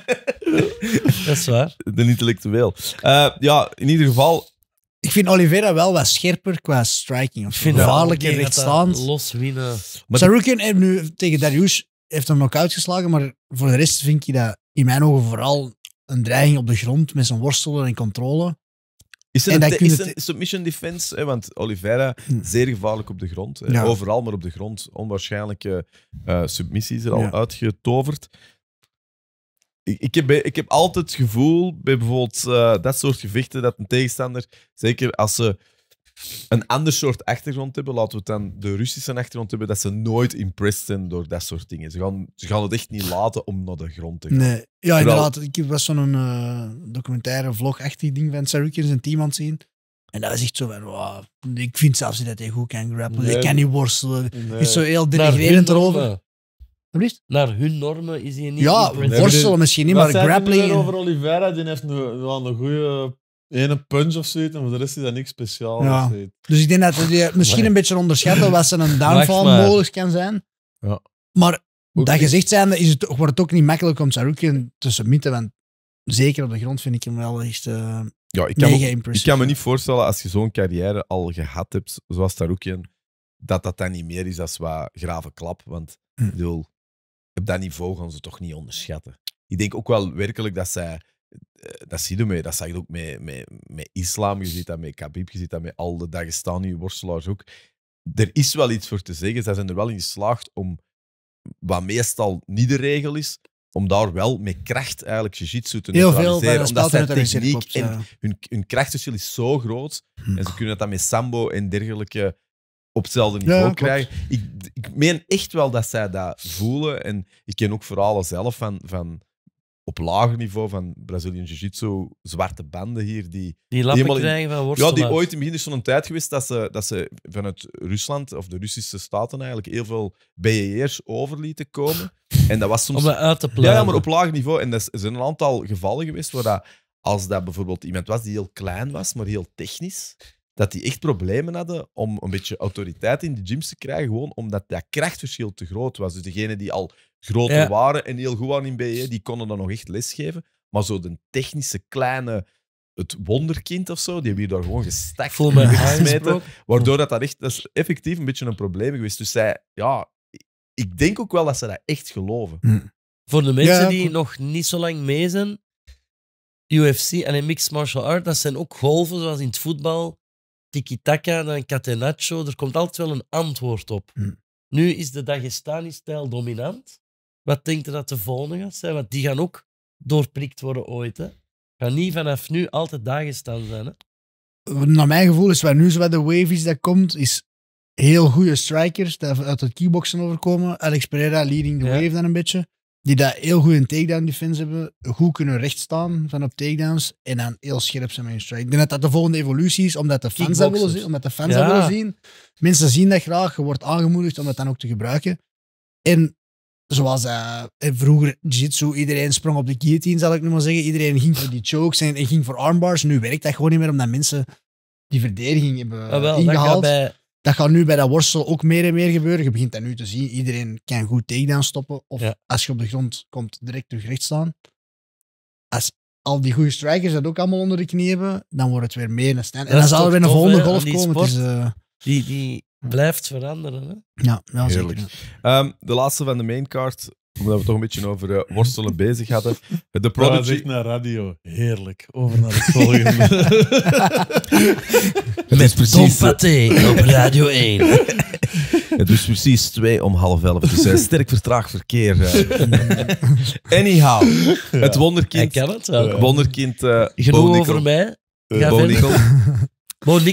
Dat is waar. De intellectueel. Uh, ja, in ieder geval... Ik vind Oliveira wel wat scherper qua striking. Ik vind in rechtsstaand. Los winnen. Sarukin heeft eh, nu tegen Darius heeft hem ook uitgeslagen, maar voor de rest vind ik dat in mijn ogen vooral een dreiging op de grond met zijn worstelen en controle. Is er, een, is een, submission defense? Eh, want Oliveira, hm. zeer gevaarlijk op de grond. Eh, overal, maar op de grond. Onwaarschijnlijke eh, submissies er al uitgetoverd. Ik, ik, heb, ik heb altijd het gevoel, bij bijvoorbeeld dat soort gevechten, dat een tegenstander, zeker als ze een ander soort achtergrond hebben. Laten we het dan de Russische achtergrond hebben. Dat ze nooit impressed zijn door dat soort dingen. Ze gaan, ze gaan het echt niet laten om naar de grond te gaan. Nee. Ja, inderdaad. Ik heb best zo'n uh, eh, documentaire, vlog die ding van Saruk en zijn team aan het zien. En dat is echt zo van, ik vind zelfs niet dat hij goed kan grappelen. Nee. Hij kan niet worstelen. Nee. Is zo heel denigrerend erover. Naar hun normen is hij niet. Ja, worstelen misschien niet, maar grappling. over Oliveira, die heeft nog wel een goede Eén punch of zoiets, en voor de rest is dan niks speciaal. Ja. Dus ik denk dat je misschien een beetje onderschatten wat een downfall mogelijk kan zijn. Ja. Maar dat gezegd zijnde is het, wordt het ook niet makkelijk om Sarukian te submitten, want zeker op de grond vind ik hem wel echt uh, ja, ik kan, mega me, Ik kan me niet voorstellen, als je zo'n carrière al gehad hebt, zoals Sarukian, dat dat dan niet meer is als wat grave klap. Want hm. ik bedoel, op dat niveau gaan ze toch niet onderschatten. Ik denk ook wel werkelijk dat zij dat zie je mee. Dat zag je ook met, met, met islam, je ziet dat met Kabib je ziet dat met al de Dagestani worstelaars ook. Er is wel iets voor te zeggen. ze zijn er wel in geslaagd om, wat meestal niet de regel is, om daar wel met kracht eigenlijk jiu-jitsu te Heel neutraliseren. Veel, omdat zijn techniek en hun, hun krachtverschil is zo groot. Hm. En ze kunnen dat met sambo en dergelijke op hetzelfde niveau krijgen. Ik, ik meen echt wel dat zij dat voelen. En ik ken ook vooral zelf van... van op lager niveau van Brazilian Jiu-Jitsu zwarte banden hier. Die, die lappen krijgen van worstelaars. Ja, die ooit in het begin is zo'n tijd geweest dat ze, dat ze vanuit Rusland of de Russische staten eigenlijk heel veel BE'ers overlieten komen. en dat was soms... Om uit te plannen. Ja, maar op lager niveau. En er zijn een aantal gevallen geweest waar dat, als dat bijvoorbeeld iemand was die heel klein was, maar heel technisch dat die echt problemen hadden om een beetje autoriteit in de gyms te krijgen, gewoon omdat dat krachtverschil te groot was. Dus degenen die al groter waren en heel goed waren in BE, die konden dan nog echt lesgeven. Maar zo de technische kleine, het wonderkind of zo, die hebben hier daar gewoon gestakt Voel Waardoor dat, dat echt, dat is effectief een beetje een probleem geweest. Dus zij, ja, ik denk ook wel dat ze dat echt geloven. Hm. Voor de mensen die nog niet zo lang mee zijn, UFC en mixed martial art, dat zijn ook golven zoals in het voetbal tiki-taka catenaccio. Er komt altijd wel een antwoord op. Hm. Nu is de Dagestani-stijl dominant. Wat denkt je dat de volgende gaat zijn? Want die gaan ook doorprikt worden ooit. Hè? Gaan niet vanaf nu altijd Dagestan zijn. Hè? Naar mijn gevoel is waar nu zo de wave is dat komt, is heel goede strikers die uit het kickboxen overkomen. Alex Pereira leading the wave dan een beetje. Die daar heel goed in takedown defense hebben. Goed kunnen rechtstaan van op takedowns. En dan heel scherp zijn met hun strike. Ik denk dat dat de volgende evolutie is. Omdat de fans dat willen zien. Omdat de fans dat willen zien. Mensen zien dat graag. Je wordt aangemoedigd om dat dan ook te gebruiken. En zoals eh, eh, vroeger jiu-jitsu, iedereen sprong op de guillotine, zal ik nu maar zeggen. Iedereen ging voor die chokes en, ging voor armbars. Nu werkt dat gewoon niet meer, omdat mensen die verdediging hebben ah, ingehaald dat gaat nu bij dat worstel ook meer en meer gebeuren. Je begint dat nu te zien. Iedereen kan goed takedown stoppen. Of als je op de grond komt, direct terug recht staan. Als al die goede strikers dat ook allemaal onder de knie hebben, dan wordt het weer meer een stand. En dan zal er weer een volgende golf komen. is, eh, die, die blijft veranderen. Hè? Ja, wel zeker. Um, de laatste van de maincard omdat we toch een beetje over eh, worstelen bezig hadden. De Prodigy... naar radio. Heerlijk. Over naar het volgende. Het precies, Tom eh, op Radio 1. het is precies 2 om half elf. Dus sterk vertraagd verkeer. Anyhow, het wonderkind. Ik kan het wel. wonderkind eh, Genoeg over mij. Ga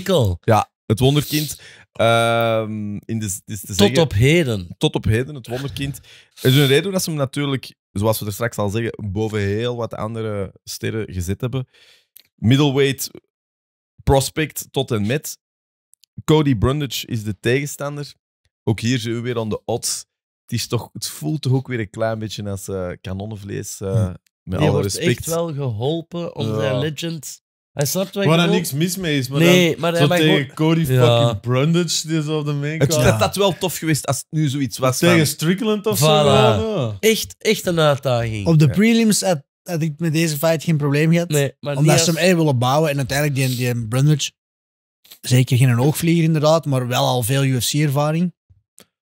Bo Ja, het wonderkind Ehm, in dus tot op heden. Tot op heden, het wonderkind. Er is een reden dat ze hem natuurlijk, zoals we er straks al zeggen, boven heel wat andere sterren gezet hebben. Middleweight prospect tot en met. Cody Brundage is de tegenstander. Ook hier zijn we weer aan de odds. Het, is toch, het voelt toch ook weer een klein beetje als uh, kanonnenvlees. Uh, hm. Met Die wordt echt wel geholpen om zijn legend hij snapt Waar ik niks mis mee is, maar Nee, maar hij zo tegen Cody fucking Brundage die zo op de main Het dat wel tof geweest als het nu zoiets was. van- Tegen Strickland of zo. Echt, echt een uitdaging. Op de prelims had, ik met deze fight geen probleem gehad. Nee, maar omdat ze hem eigenlijk willen bouwen. En uiteindelijk die, die Brundage, zeker geen oogvlieger inderdaad, maar wel al veel UFC-ervaring.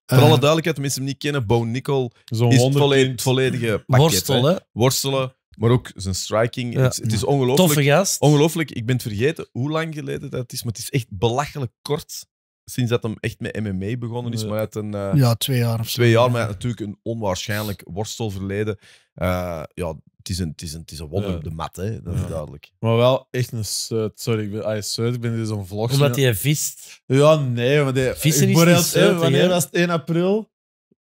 Voor eh. alle duidelijkheid, mensen hem niet kennen, Bo Nickel is het het volledige pakket. Worstelen, maar ook zijn striking. Het, is ongelooflijk. Toffe gast. Ongelooflijk. Ik ben het vergeten hoe lang geleden dat is, maar het is echt belachelijk kort sinds dat hem echt met MMA begonnen is. Maar uit een, eh, ja, twee jaar of zo. Twee jaar, maar natuurlijk een onwaarschijnlijk worstelverleden. Uh, ja, het is een, het is een, het is een wonder op de mat, hè. dat is duidelijk. Maar wel echt een Sorry, ik ben, ah, seut, ik ben dus een vlog. Omdat hij vist? Ja, nee. Maar die, Vissen is niet Wanneer was het 1 april?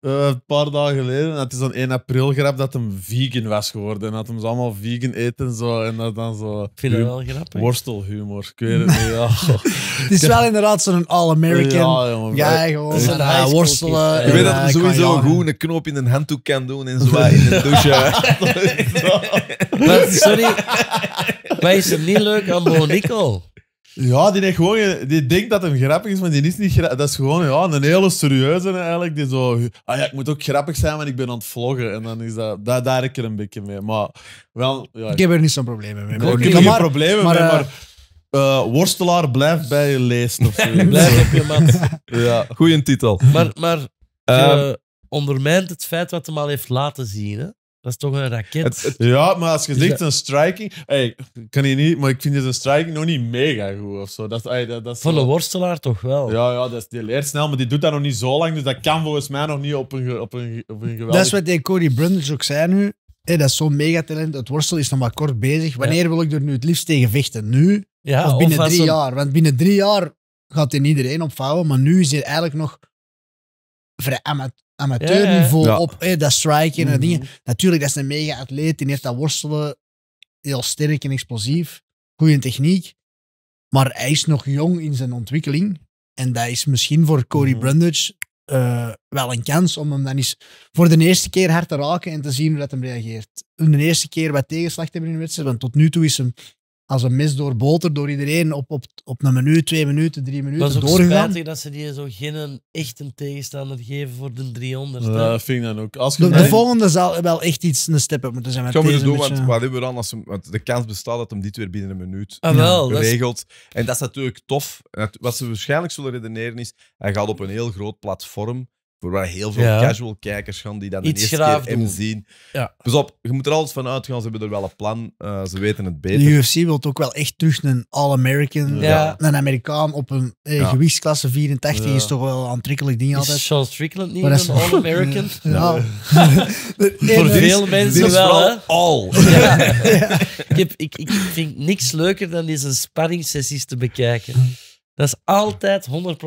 Eh, een paar dagen geleden. dat het is dan 1 april grap dat hem vegan was geworden. En dat hem ze allemaal vegan eten zo, en dat dan zo... Ik vind wel grappig. Worstelhumor, ik weet het niet. Ja, Het is wel inderdaad zo'n All-American. Ja, jongen. Ja, gewoon een worstelen. weet dat eh, hij sowieso een goed een knoop in een handdoek kan doen en zo in de douche. sorry, wij is er niet leuk aan Monico? Ja, die, gewoon, denkt dat hem grappig is, maar die is niet grappig. Dat is gewoon ja, een hele serieuze eigenlijk. Die zo, ah ja, ik moet ook grappig zijn, want ik ben aan het vloggen. En dan is dat, daar, daar heb ik er een beetje mee. Maar wel, ja, ik heb er niet zo'n problemen mee. Ik heb er geen problemen maar, mee, maar... Eh, eh, worstelaar, blijf bij je leest. Of blijf op je mat. ja. Goeie titel. Maar, maar ehm. eh, ondermijnt het feit wat hem al heeft laten zien. Hè? Dat is toch een raket? ja, maar als je zegt een striking. kan je niet, maar ik vind het een striking nog niet mega goed of zo. Dat, dat, voor de worstelaar toch wel? Ja, ja dat is, die leert snel, maar die doet dat nog niet zo lang. Dus dat kan volgens mij nog niet op een, op een, op een geweldig... Dat is wat die Cody Brundage ook zei nu. dat is zo'n megatalent. Het worstel is nog maar kort bezig. Wanneer wil ik er nu het liefst tegen vechten? Nu? Ja, of binnen drie jaar? Want binnen drie jaar gaat hij iedereen opvouwen. Maar nu is hij eigenlijk nog vrij amateur amateurniveau niveau op. dat strike en dat mhm. dingen. Natuurlijk, dat is een mega-atleet. Die heeft dat worstelen heel sterk en explosief. Goede techniek. Maar hij is nog jong in zijn ontwikkeling. En dat is misschien voor Cory mm Brundage eh, wel een kans om hem dan eens voor de eerste keer hard te raken en te zien hoe dat hem reageert. De eerste keer wat tegenslag hebben in de wedstrijd, want tot nu toe is hem als een mis door boter door iedereen op, op, op een minuut, twee minuten, drie minuten doorgaan. Dat is dat ze die zo geen echte tegenstander geven voor de 300. Dat vind ik dan ook. Als de, volgende zal wel echt iets een step-up moeten zijn. Met deze wat hebben we dan als de kans bestaat dat hem dit weer binnen een minuut ah, regelt. En dat is natuurlijk tof. Wat ze waarschijnlijk zullen redeneren is, hij gaat op een heel groot platform waar heel veel casual kijkers gaan die dan Iets de eerste keer hem zien. Ja. Dus op, je moet er alles van uitgaan, ze hebben er wel een plan, eh, ze weten het beter. De UFC wil ook wel echt terug een All-American, ja. een Amerikaan op een eh, gewichtsklasse 84 is toch wel een aantrekkelijk ding altijd. Is Charles Strickland niet een All-American? Ja. Voor veel mensen wel, hè? All. ik, heb, ik, ik vind niks leuker dan deze spanningsessies te bekijken. Dat is altijd 100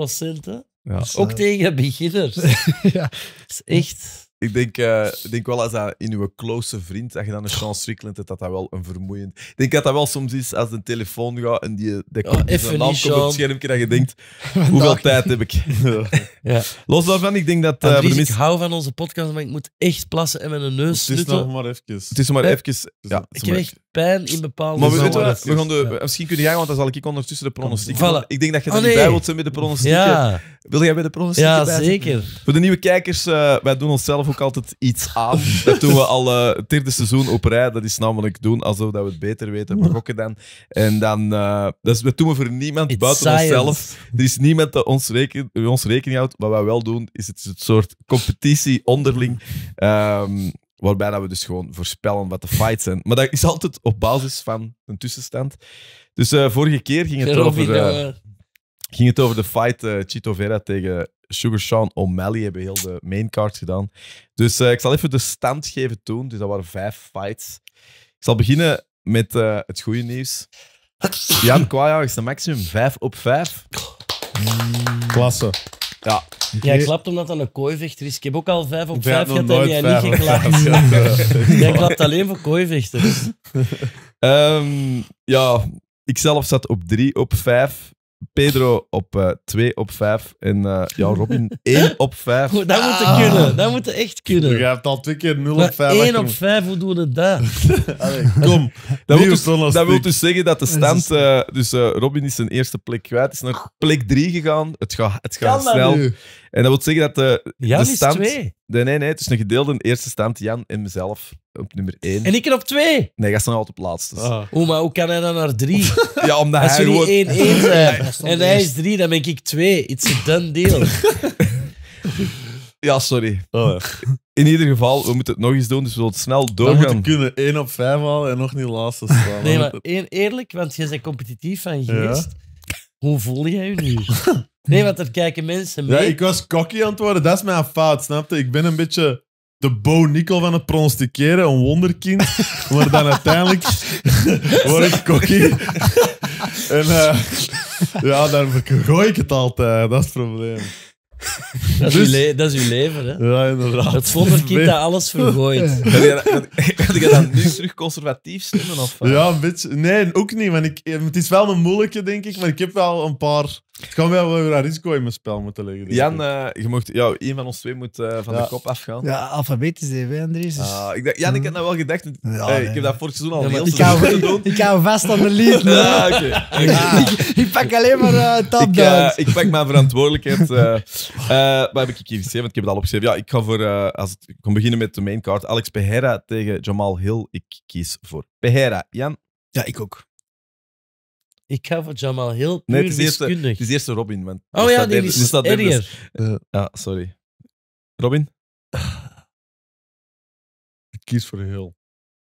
ja. Dus, Ook tegen beginners. ja. Dat is echt... Ik denk, eh, denk wel als dat in uw close vriend, als je dan een Chance Strickland dat dat wel een vermoeiend. Ik denk dat dat wel soms is als een telefoon gaat en die, die komt, lamp op het schermpje dat je denkt: hoeveel tijd heb ik? ja. Los daarvan, ik denk dat. Uh, Ik hou van onze podcast, maar ik moet echt plassen en met een neus sluiten. Het is nog maar even. Het is maar Ja, ik krijg maar... pijn in bepaalde Maar we, weten we, gaan de, misschien kun jij, want dan zal ik ondertussen de pronostiek. Voilà. Ik denk dat je er oh, niet bij wilt zijn met de pronostieken. Wil jij bij de pronostiek? Ja, zeker. Voor de nieuwe kijkers, eh, wij doen onszelf ook altijd iets aan. Dat doen we al eh, het derde seizoen op rij. Dat is namelijk doen alsof dat we het beter weten. We gokken dan. En dan... Eh, dat, dus doen we voor niemand buiten onszelf. Er is niemand die ons, reken, ons rekening houdt. Wat wij wel doen, is het een soort competitie onderling. Ehm, waarbij dat we dus gewoon voorspellen wat de fights zijn. Maar dat is altijd op basis van een tussenstand. Dus eh, vorige keer ging het over... ging het over de fight eh, Chito Vera tegen Sugar Sean O'Malley hebben heel de main card gedaan. Dus uh, ik zal even de stand geven toen. Dus dat waren vijf fights. Ik zal beginnen met uh, het goede nieuws. Jan Kwaja is de maximum 5 op 5. Klasse. Ja. Jij klapt omdat dat een kooivechter is. Ik heb ook al 5 op 5 gehad en jij niet geklapt. jij klapt alleen voor kooivechters. um, ja, zelf zat op 3 op 5. Pedro op uh, eh, 2 op 5 en uh, ja, Robin 1 op 5. Dat moet ah. kunnen, dat moet echt kunnen. Je hebt al twee keer 0 op 5. 1 op 5, hoe doen we dat? Allee, kom, dat wil, dus, dat wil dus zeggen dat de stand. Uh, dus Robin is zijn eerste plek kwijt, is naar plek 3 gegaan. Het gaat, het gaat snel. En dat wil zeggen dat de, stand. Is De, nee, nee, het is een gedeelde eerste stand, Jan en mezelf op nummer 1. En ik er op 2. Nee, jij staat nog altijd op laatste. Dus- ah. Oeh, maar hoe kan hij dan naar 3? ja, omdat Als hij jullie 1 1 en hij is 3, dan ben ik 2. It's a done deal. ja, sorry. Oh, ja. In ieder geval, we moeten het nog eens doen, dus we zullen het snel doorgaan. We moeten kunnen 1 op 5 halen en nog niet laatste staan. nee, maar eerlijk, want jij bent competitief van geest. Hoe voel jij je nu? Nee, want er kijken mensen mee. Ja, ik was cocky aan het worden. Dat is mijn fout, Snapte? Ik ben een beetje de Bo Nickel van het pronosticeren, een wonderkind. maar dan uiteindelijk word ik kokkie. en eh, ja, dan gooi ik het altijd. Dat is het probleem. Dat is, uw dus- leven, hè? Ja, inderdaad. Het wonderkind dat alles vergooit. Ga je dan nu terug conservatief stemmen? Of, Ja, een beetje. Nee, ook niet. Want ik, het is wel een moeilijke, denk ik. Maar ik heb wel een paar ik kan wel een risico in mijn spel moeten liggen. Jan, eh, je mocht, ja, een van ons twee moet eh, van de kop afgaan. Ja, alfabetisch, even, Andries. Dus... Ah, ik Jan, ik had dat hm. nou wel gedacht. Ja, ik heb dat vorig seizoen al ja, ik hou, vast aan de lead. Ja, ah, ik, pak alleen maar eh, top ik, pak mijn verantwoordelijkheid. Waar heb ik hier geschreven? Want ik heb het al opgeschreven. Ja, ik ga voor, als het, ik kom beginnen met de maincard. Alex Pereira tegen Jamal Hill. Ik kies voor Pereira. Jan? Ja, ik ook. Ik ga voor Jamal Hill puur nee, het is wiskundig. Eerste, het is eerste Robin, man. Oh ja, die is staat eerst. ja, eh, ah, sorry. Robin? Ik kies voor Hill.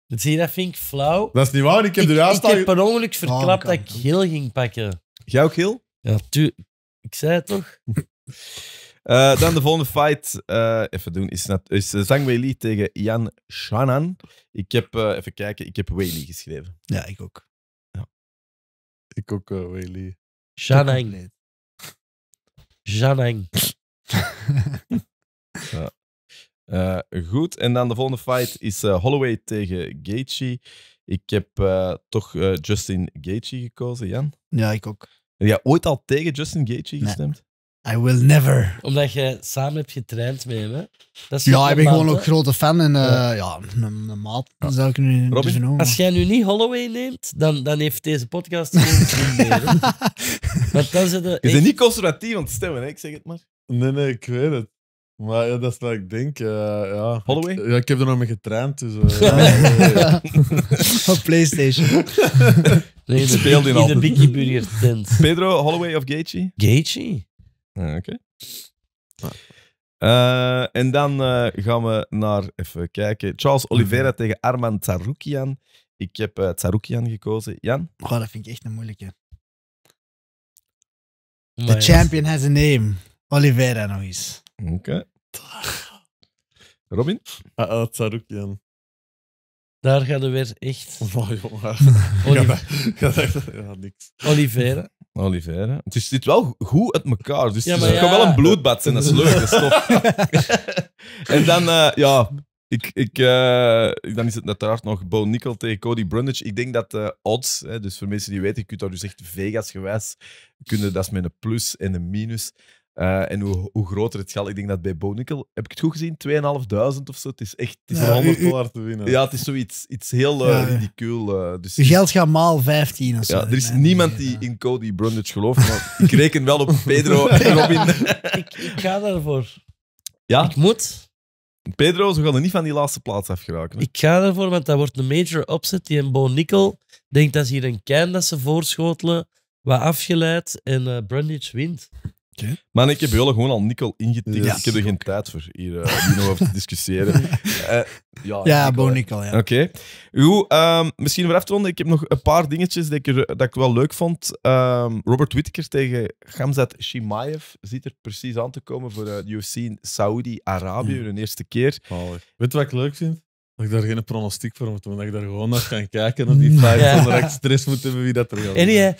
Dat zie je, dat vind ik flauw. Dat is niet waar, ik heb aan. Ik, ik heb per ongeluk verklapt oh, dat ik Hill ging pakken. Jij ook Hill? Ja, tu ik zei het toch? Eh, dan de volgende fight, eh, even doen, is, is Zhang Weili tegen Jan Shanan. Ik heb, even kijken, ik heb Weili geschreven. Ja, ik ook. Ik ook wel, Willy. Shaneng. Shaneng. ja. Eh, goed, en dan de volgende fight is eh, Holloway tegen Gaethje. Ik heb eh, toch Justin Gaethje gekozen, Jan. Ja, ik ook. Heb jij ooit al tegen Justin Gaethje gestemd? I will never. Omdat je samen hebt getraind met hem, hè? Dat ja, ik ben gewoon ook grote fan en uh, ja, ja een, maat zou ik nu Als jij nu niet Holloway neemt, dan, dan heeft deze podcast geen meer. Wat ze je echt... bent niet conservatief aan stemmen, hè? ik zeg het maar. Nee, nee, ik weet het. Maar dat is wat ik denk. Uh, ja. Holloway? Ja, ik heb er nog mee getraind, dus... Eh, Op Playstation. nee, speelde in de Biggie tent. Pedro, Holloway of Gaethje? Gaethje. Ah, oké. Eh, en dan eh, gaan we naar, even kijken, Charles Oliveira mhm. tegen Arman Tsaroukian. Ik heb eh Tsaroukian gekozen. Jan? Oh, dat vind ik echt een moeilijke. The champion has a name. Oliveira nog eens. Oké. Robin? Ah, oh Tsaroukian. Daar gaat we weer echt. Oh, jongen. Ja, niks. Oliveira. Oliver, Het is, zit wel goed uit elkaar. Dus ja, het wel een bloedbad zijn, dat is leuk. Dat is tof. en dan, eh, ja, ik, eh, ik, dan is het uiteraard nog Bo Nickel tegen Cody Brundage. Ik denk dat de eh, odds, hè, dus voor mensen die weten, je kunt daar dus echt Vegas gewijs kunnen, dat is met een plus en een minus. Eh, en hoe, groter het geld, ik denk dat bij Nickel, heb ik het goed gezien, 2.500 of zo. Het is echt. Het is ja, 100 dollar te winnen. Ja, het is zoiets iets heel uh, eh, ridicuul. Eh, dus... Je geld gaat maal 15 of zo. Ja, er is niemand die in Cody Brundage gelooft, maar ik reken wel op Pedro en Robin. ik, ik ga daarvoor. Ja? Ik moet. Pedro, ze gaan er niet van die laatste plaats afgeraken. Ik ga ervoor, want dat wordt een major opzet Die en Bo denkt dat ze hier een kern dat ze voorschotelen, wat afgeleid en Brundage wint. Okay. Maar ik heb jullie gewoon al Nikkel ingetikt. ik heb er geen tijd voor hier, uh, eh, nog over te discussiëren. Eh, ja, ja Nikkel, ja. Oké. Okay. Ehm, misschien weer af te ronden. Ik heb nog een paar dingetjes dat ik, dat ik wel leuk vond. Ehm, Robert Whittaker tegen Gamzat Shimaev zit er precies aan te komen voor eh, de UFC Saudi-Arabië, hun eerste keer. Weet je wat ik leuk vind? Dat ik daar geen pronostiek voor moet doen, dat ik daar gewoon naar ga kijken en die fight, zonder stress moet hebben wie dat er gaat. En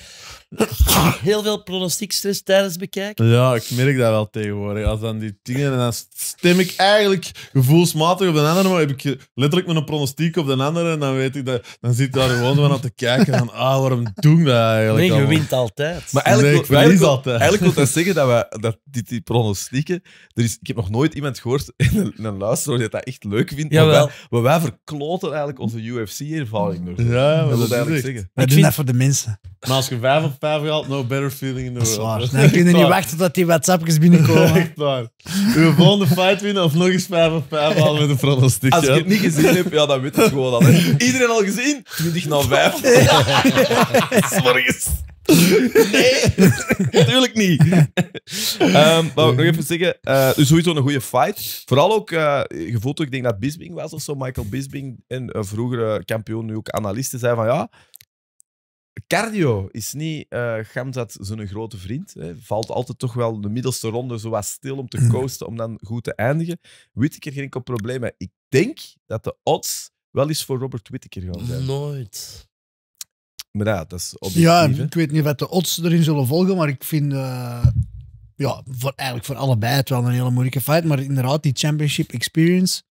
heel veel pronostiekstress tijdens bekijken. Ja, ik merk dat wel tegenwoordig. Als dan die dingen, en dan stem ik eigenlijk gevoelsmatig op de andere, maar heb ik letterlijk een pronostiek op de andere en dan weet ik dat, dan zit daar gewoon van aan te kijken van, ah, waarom doen we dat eigenlijk? Nee, je wint altijd. Maar eigenlijk, wil, ik eigenlijk wil dat zeggen dat, we, dat die, pronostieken, er is, ik heb nog nooit iemand gehoord in een, luister een dat dat echt leuk vindt. Ja Maar wij, verkloten eigenlijk onze UFC-ervaring. Ja, dat, ik eigenlijk zeggen. Wij doen dat voor de mensen. Maar als je vijf op vijf haalt, no better feeling in the world. Dat is waar. Dan je niet wachten tot die WhatsAppjes binnenkomen. Echt waar. Uw volgende fight winnen of nog eens vijf op vijf halen met een pronostiek. Als ik het niet gezien heb, ja, dan weet het gewoon al. Iedereen al gezien? 20 naar 5. S'morgens. Nee, natuurlijk niet. um, wou ik nog even zeggen, uh, dus sowieso een goede fight. Vooral ook, eh, je voelt ook, ik denk dat Bisbing was of zo, Michael Bisbing, en eh, vroegere kampioen, nu ook analisten, zei van ja, Cardio is niet uh, eh, Gamzat zo'n grote vriend. Hè. Valt altijd toch wel de middelste ronde zo wat stil om te mm. coasten, om dan goed te eindigen. Whittaker geen enkel probleem hè. Ik denk dat de odds wel eens voor Robert Whittaker gaan zijn. Nooit. Maar ja, dat is objectief. Ja, ik weet niet wat de odds erin zullen volgen, maar ik vind... Eh, ja, voor, eigenlijk voor allebei het wel een hele moeilijke fight. Maar inderdaad, die championship experience...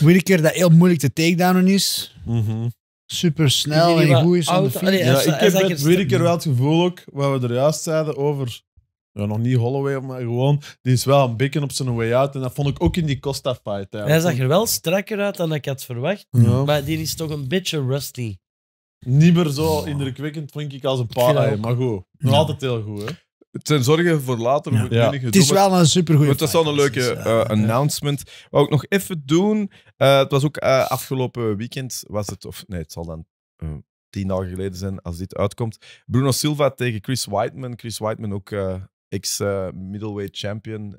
Whittaker dat heel moeilijk te takedownen is. Mm super snel en goed is de fiets. Ja, ik heb het weer wel het gevoel ook, wat we er juist zeiden over... Ja, nog niet Holloway, maar gewoon... Die is wel een bikken op zijn way out. En dat vond ik ook in die Costa-fight. Hij zag er wel strakker uit dan ik had verwacht. Maar die is toch een beetje rusty. Niet meer zo indrukwekkend, vond ik, als een paar. Maar goed, nog altijd heel goed, hè? Het zijn zorgen voor later. Ja. Ja. Het is wel een supergoed. Het dat is wel een leuke dus, eh, eh, announcement. Wou ik nog even doen. Eh, het was ook afgelopen weekend, was het, of nee, het zal dan tien dagen geleden zijn als dit uitkomt. Bruno Silva tegen Chris Whiteman. Chris Whiteman ook ex-middleweight champion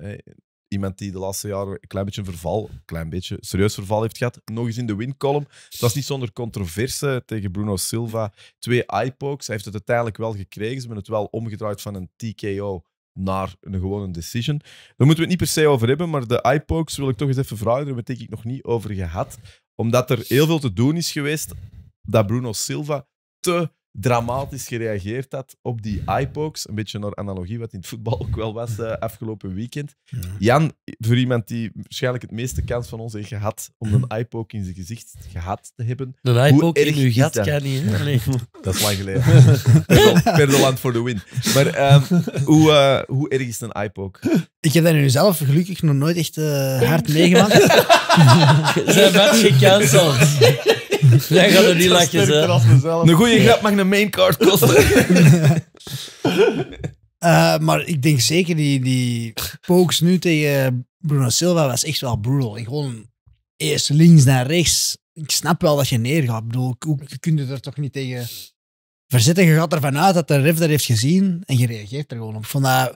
iemand die de laatste jaren een klein beetje verval, een klein beetje serieus verval heeft gehad, nog eens in de wincolumn. Dat is niet zonder controverse tegen Bruno Silva. Twee eyepokes. Hij heeft het uiteindelijk wel gekregen. Ze hebben het wel omgedraaid van een TKO naar een gewone decision. Daar moeten we het niet per se over hebben, maar de eyepokes wil ik toch eens even vragen. Daar heb ik nog niet over gehad. Omdat er heel veel te doen is geweest dat Bruno Silva te dramatisch gereageerd had op die ipokes, Een beetje naar analogie wat in het voetbal ook wel was uh, afgelopen weekend. Jan, voor iemand die waarschijnlijk het meeste kans van ons heeft gehad om een ipoke in zijn gezicht gehad te hebben. Een iPoke in uw gat kan niet, Dat is lang geleden. land voor de win. Maar ehm, hoe, eh, hoe erg is een ipoke? Ik heb dat nu zelf gelukkig nog nooit echt uh, hard meegemaakt. Ze werd gecanceld. Jij gaat er niet lakjes, hè. Een goede grap mag main card kosten. Eh, maar ik denk zeker die, die pokes nu tegen Bruno Silva was echt wel brutal. Gewoon eerst links naar rechts. Ik snap wel dat je neergaat. Ik bedoel, hoe je kunt je er toch niet tegen verzetten? Je gaat ervan uit dat de ref dat heeft gezien en je reageert er gewoon op. van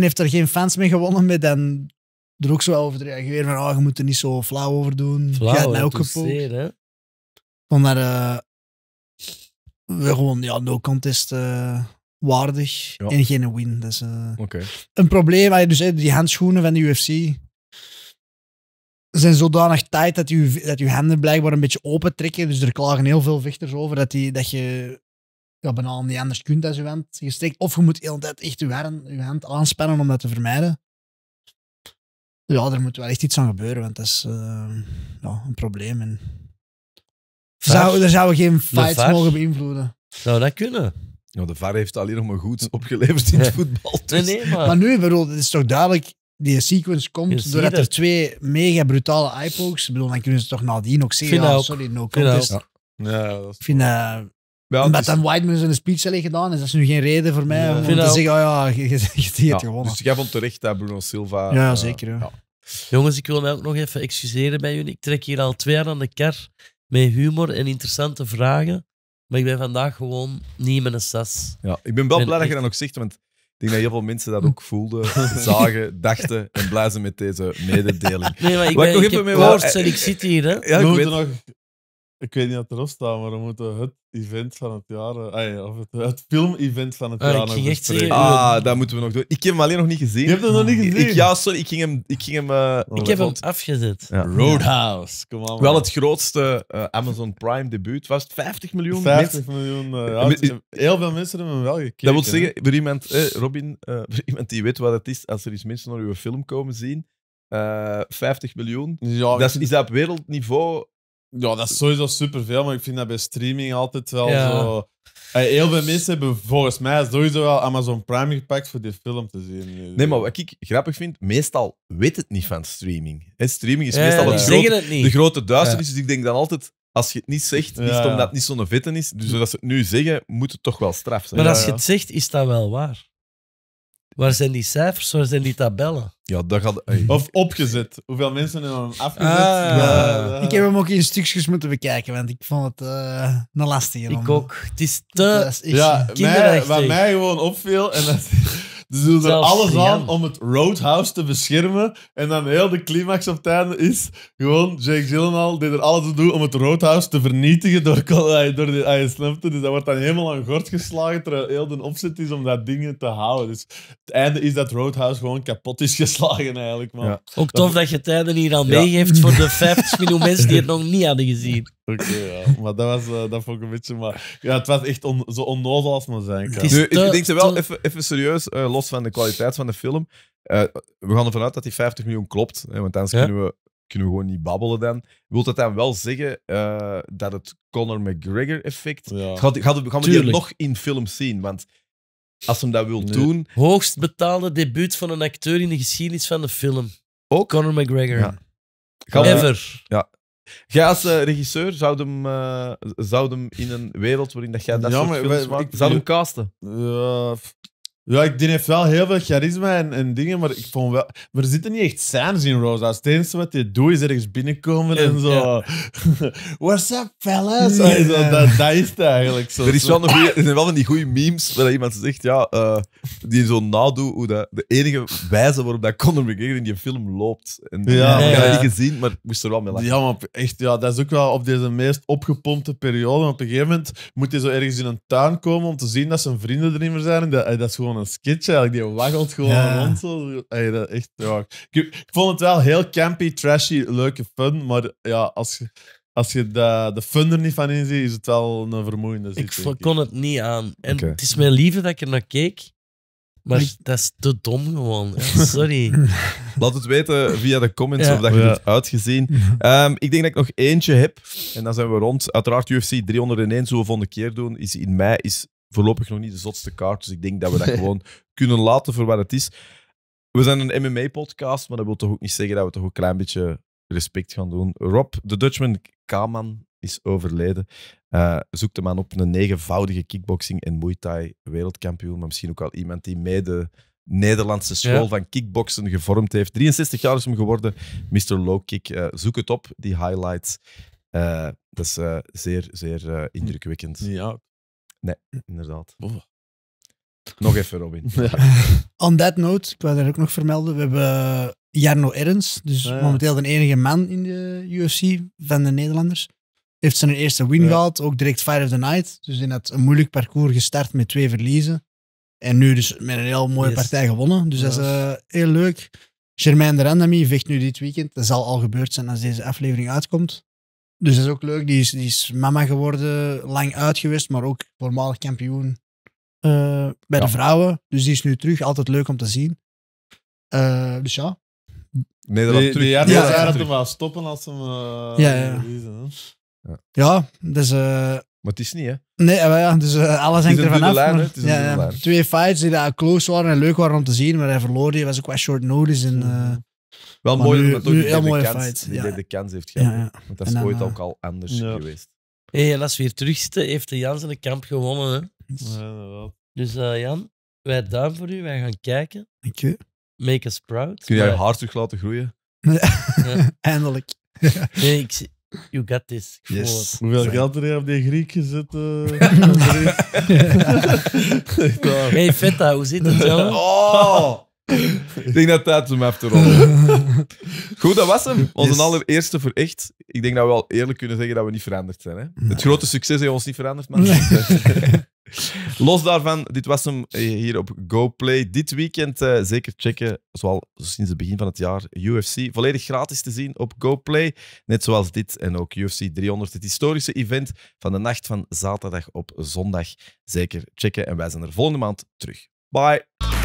heeft er geen fans mee gewonnen met dan er ook zo over te reageren van oh, je moet er niet zo flauw over doen. Flauw, hebt mij ook van dat uh, eh, gewoon, ja, no contest eh, waardig ja. en geen win. dus eh, een probleem. Dus die handschoenen van de UFC zijn zodanig tijd dat je, dat je handen blijkbaar een beetje open trekken. Dus er klagen heel veel vechters over dat, die, dat je ja, bijna niet anders kunt als je hand gestrekt. Of je moet de hele tijd echt je hand, je hand aanspannen om dat te vermijden. Ja, er moet wel echt iets aan gebeuren, want dat is ja, een probleem. En zou, daar zou geen fights mogen beïnvloeden. Zou dat kunnen? ja de VAR heeft alleen nog maar goed opgeleverd in het voetbal. Dus- nee, maar... maar nu, bedoel, het is toch duidelijk die sequence komt doordat er twee mega brutale eyepokes. Ik bedoel, dan kunnen ze toch nadien ook zeggen: ja, sorry, no contest. Ja. dat is ik vind uh, eh, dat is... Whiteman zijn speech alleen gedaan is, dat is nu geen reden voor mij om te zeggen: oh ja, je, hebt gewonnen. Dus jij vond terecht dat Bruno Silva. Ja, eh, zeker. Jongens, ik wil ook nog even excuseren bij jullie. Ik trek hier al twee jaar aan de kar met humor en interessante vragen. Maar ik ben vandaag gewoon niet met een sas. Ja, ik ben wel blij dat je dat ook zegt, want ik denk dat heel veel mensen dat ook voelden, zagen, dachten en blij zijn met deze mededeling. maar ik, ben, ik, ik heb ik zit hier. Hè. Ja, ik weet nog... Ik weet niet wat erop staat, maar we moeten het event van het jaar. Eh, of het, het film-event van het ah, jaar. ik echt Ah, dat moeten we nog doen. Ik heb hem alleen nog niet gezien. Je hebt hem nog niet gezien. Ik, ja, sorry, ik ging hem. Ik ging hem eh, Ik heb hem afgezet. Roadhouse, kom aan. Wel het grootste eh, Amazon Prime debuut. Was het 50 miljoen 50 miljoen. heel veel mensen hebben hem wel gekeken. Dat wil zeggen, voor iemand, Robin, voor iemand die weet wat het is, als er eens mensen naar uw film komen zien, 50 miljoen. Ja, Dat is, is dat op wereldniveau ja, dat is sowieso superveel, maar ik vind dat bij streaming altijd wel zo... heel veel mensen hebben volgens mij sowieso wel Amazon Prime gepakt voor die film te zien. Nee, maar wat ik grappig vind, meestal weet het niet van streaming. En streaming is meestal grote, de grote duisternis, dus ik denk dan altijd... Als je het niet zegt, is het omdat het niet zo'n vitten is. Dus als ze het nu zeggen, moet het toch wel straf zijn. Maar als je het zegt, is dat wel waar. Waar zijn die cijfers? Waar zijn die tabellen? Ja, dat gaat... Of opgezet. Hoeveel mensen hebben hem afgezet? Ah. ja. ik heb hem ook in stukjes moeten bekijken, want ik vond het eh, een lastig. Ik om... ook. Het is te... Ja, wat mij gewoon opviel, en dat ze doen er alles aan om het Roadhouse te beschermen. En dan heel de climax op het einde is gewoon Jake Gyllenhaal die er alles aan om het Roadhouse te vernietigen door, eh, door die hij ah, Dus dat wordt dan helemaal aan gort geslagen terwijl heel de opzet is om dat ding te houden. Dus het einde is dat Roadhouse gewoon kapot is geslagen eigenlijk. Man. Ook tof dat, je het hier al meegeeft voor de 50 miljoen mensen die het nog niet hadden gezien. Oké, ja. maar dat, was, eh, dat vond ik een beetje. Maar, ja, het was echt zo onnozel als maar zijn ik denk ze wel even, even serieus, eh, los van de kwaliteit van de film. Eh, we gaan ervan uit dat die 50 miljoen klopt, hè, want anders kunnen, we, kunnen we gewoon niet babbelen dan. Wilt dat dan wel zeggen dat het Conor McGregor-effect. Gaan, we die nog in film zien? Want als hem dat wil doen. Hoogst betaalde debuut van een acteur in de geschiedenis van de film. Ook? Conor McGregor. Ja. Ever. Ja, Jij als eh, regisseur zou hem, eh, zou hem in een wereld waarin dat jij dat Ja, soort films ik- zou hem casten. Ja, ja, ik, die heeft wel heel veel charisma en, en dingen, maar ik vond wel... Maar er zitten niet echt scènes in Rosa. Het enige wat je doet is ergens binnenkomen en, zo... What's up, fellas? Zo, dat, is het eigenlijk. Zo. Er, is wel een er zijn wel van die goede memes waar iemand zegt, ja, eh, die zo nadoet hoe dat, de enige wijze waarop dat Conor McGregor in die film loopt. En, ja. Ik heb die niet gezien, maar ik moest er wel mee lachen. Ja, maar echt, ja, dat is ook wel op deze meest opgepompte periode. Op een gegeven moment moet hij zo ergens in een tuin komen om te zien dat zijn vrienden er niet meer zijn. dat, eh, dat is gewoon een sketch eigenlijk. Die waggelt gewoon rond. Zo. dat echt, Ik, vond het wel heel campy, trashy, leuke fun. Maar ja, als je, als je de, de fun er niet van inziet, is het wel een vermoeiende zin. Ik kon het niet aan. En het is mijn lieve dat ik er naar keek. Maar hm. dat is te dom gewoon. Sorry. Laat het weten via de comments of dat je het uitgezien. Mhm. Ehm, ik denk dat ik nog eentje heb. En dan zijn we rond. Uiteraard UFC 301 zo we volgende keer doen. Is in mei is voorlopig nog niet de zotste kaart. Dus ik denk dat we dat gewoon kunnen laten voor wat het is. We zijn een MMA-podcast, maar dat wil toch ook niet zeggen dat we toch een klein beetje respect gaan doen. Rob, de Dutchman Kaman, is overleden. Uh, zoek de man op, een negenvoudige kickboxing- en Muay Thai wereldkampioen. Maar misschien ook al iemand die mede de Nederlandse school van kickboksen gevormd heeft. 63 jaar is hem geworden, Mr. Low Kick. Eh, zoek het op, die highlights. Eh, dat is zeer, zeer indrukwekkend. Ja, Nee, inderdaad. Nog even, Robin. On that note, ik wil daar ook nog vermelden, we hebben Jarno Erns, dus ah, momenteel de enige man in de UFC van de Nederlanders. Heeft zijn eerste win gehaald, ook direct Fire of the Night. Dus in dat een moeilijk parcours gestart met twee verliezen. En nu dus met een heel mooie partij gewonnen. Dus dat is eh, heel leuk. Germain de Randami vecht nu dit weekend. Dat zal al gebeurd zijn als deze aflevering uitkomt. Dus dat is ook leuk. Die is, die is mama geworden, lang uitgewist, maar ook normaal kampioen eh, bij de vrouwen. Dus die is nu terug. Altijd leuk om te zien. Eh, dus ja. Nederland die, terug. Die ja, ja, wel stoppen als ze hem eh, ja, ja. ja. dus... maar het is niet, hè? Nee, ja, dus alles hangt er vanaf. Maar, ja, Twee fights die daar close waren en leuk waren om te zien, maar hij verloor die. was ook wel short notice en... Wel maar mooi nu, dat toch de, kans, fight. die de kans heeft gehad. Want dat is ooit eh, ook al anders geweest. Hey, we weer terug heeft de Jans zijn kamp gewonnen. Hè? Dus eh, Jan, wij duim voor u. Wij gaan kijken. Dank je. Make a sprout Kun jij je haar terug laten groeien? Eindelijk. nee, ik zie... You got this. Yes. Hoeveel geld er op die Griek gezet? Uh, hey, Feta, hoe zit het, Oh! ik denk dat het tijd is om af te rollen. Goed, dat was hem. Onze allereerste voor echt. Ik denk dat we al eerlijk kunnen zeggen dat we niet veranderd zijn. Hè? Het grote succes heeft ons niet veranderd, man. Los daarvan, dit was hem eh, hier op GoPlay. Dit weekend eh, zeker checken, zoals sinds het begin van het jaar, UFC. Volledig gratis te zien op GoPlay. Net zoals dit en ook UFC 300, het historische event van de nacht van zaterdag op zondag. Zeker checken en wij zijn er volgende maand terug. Bye!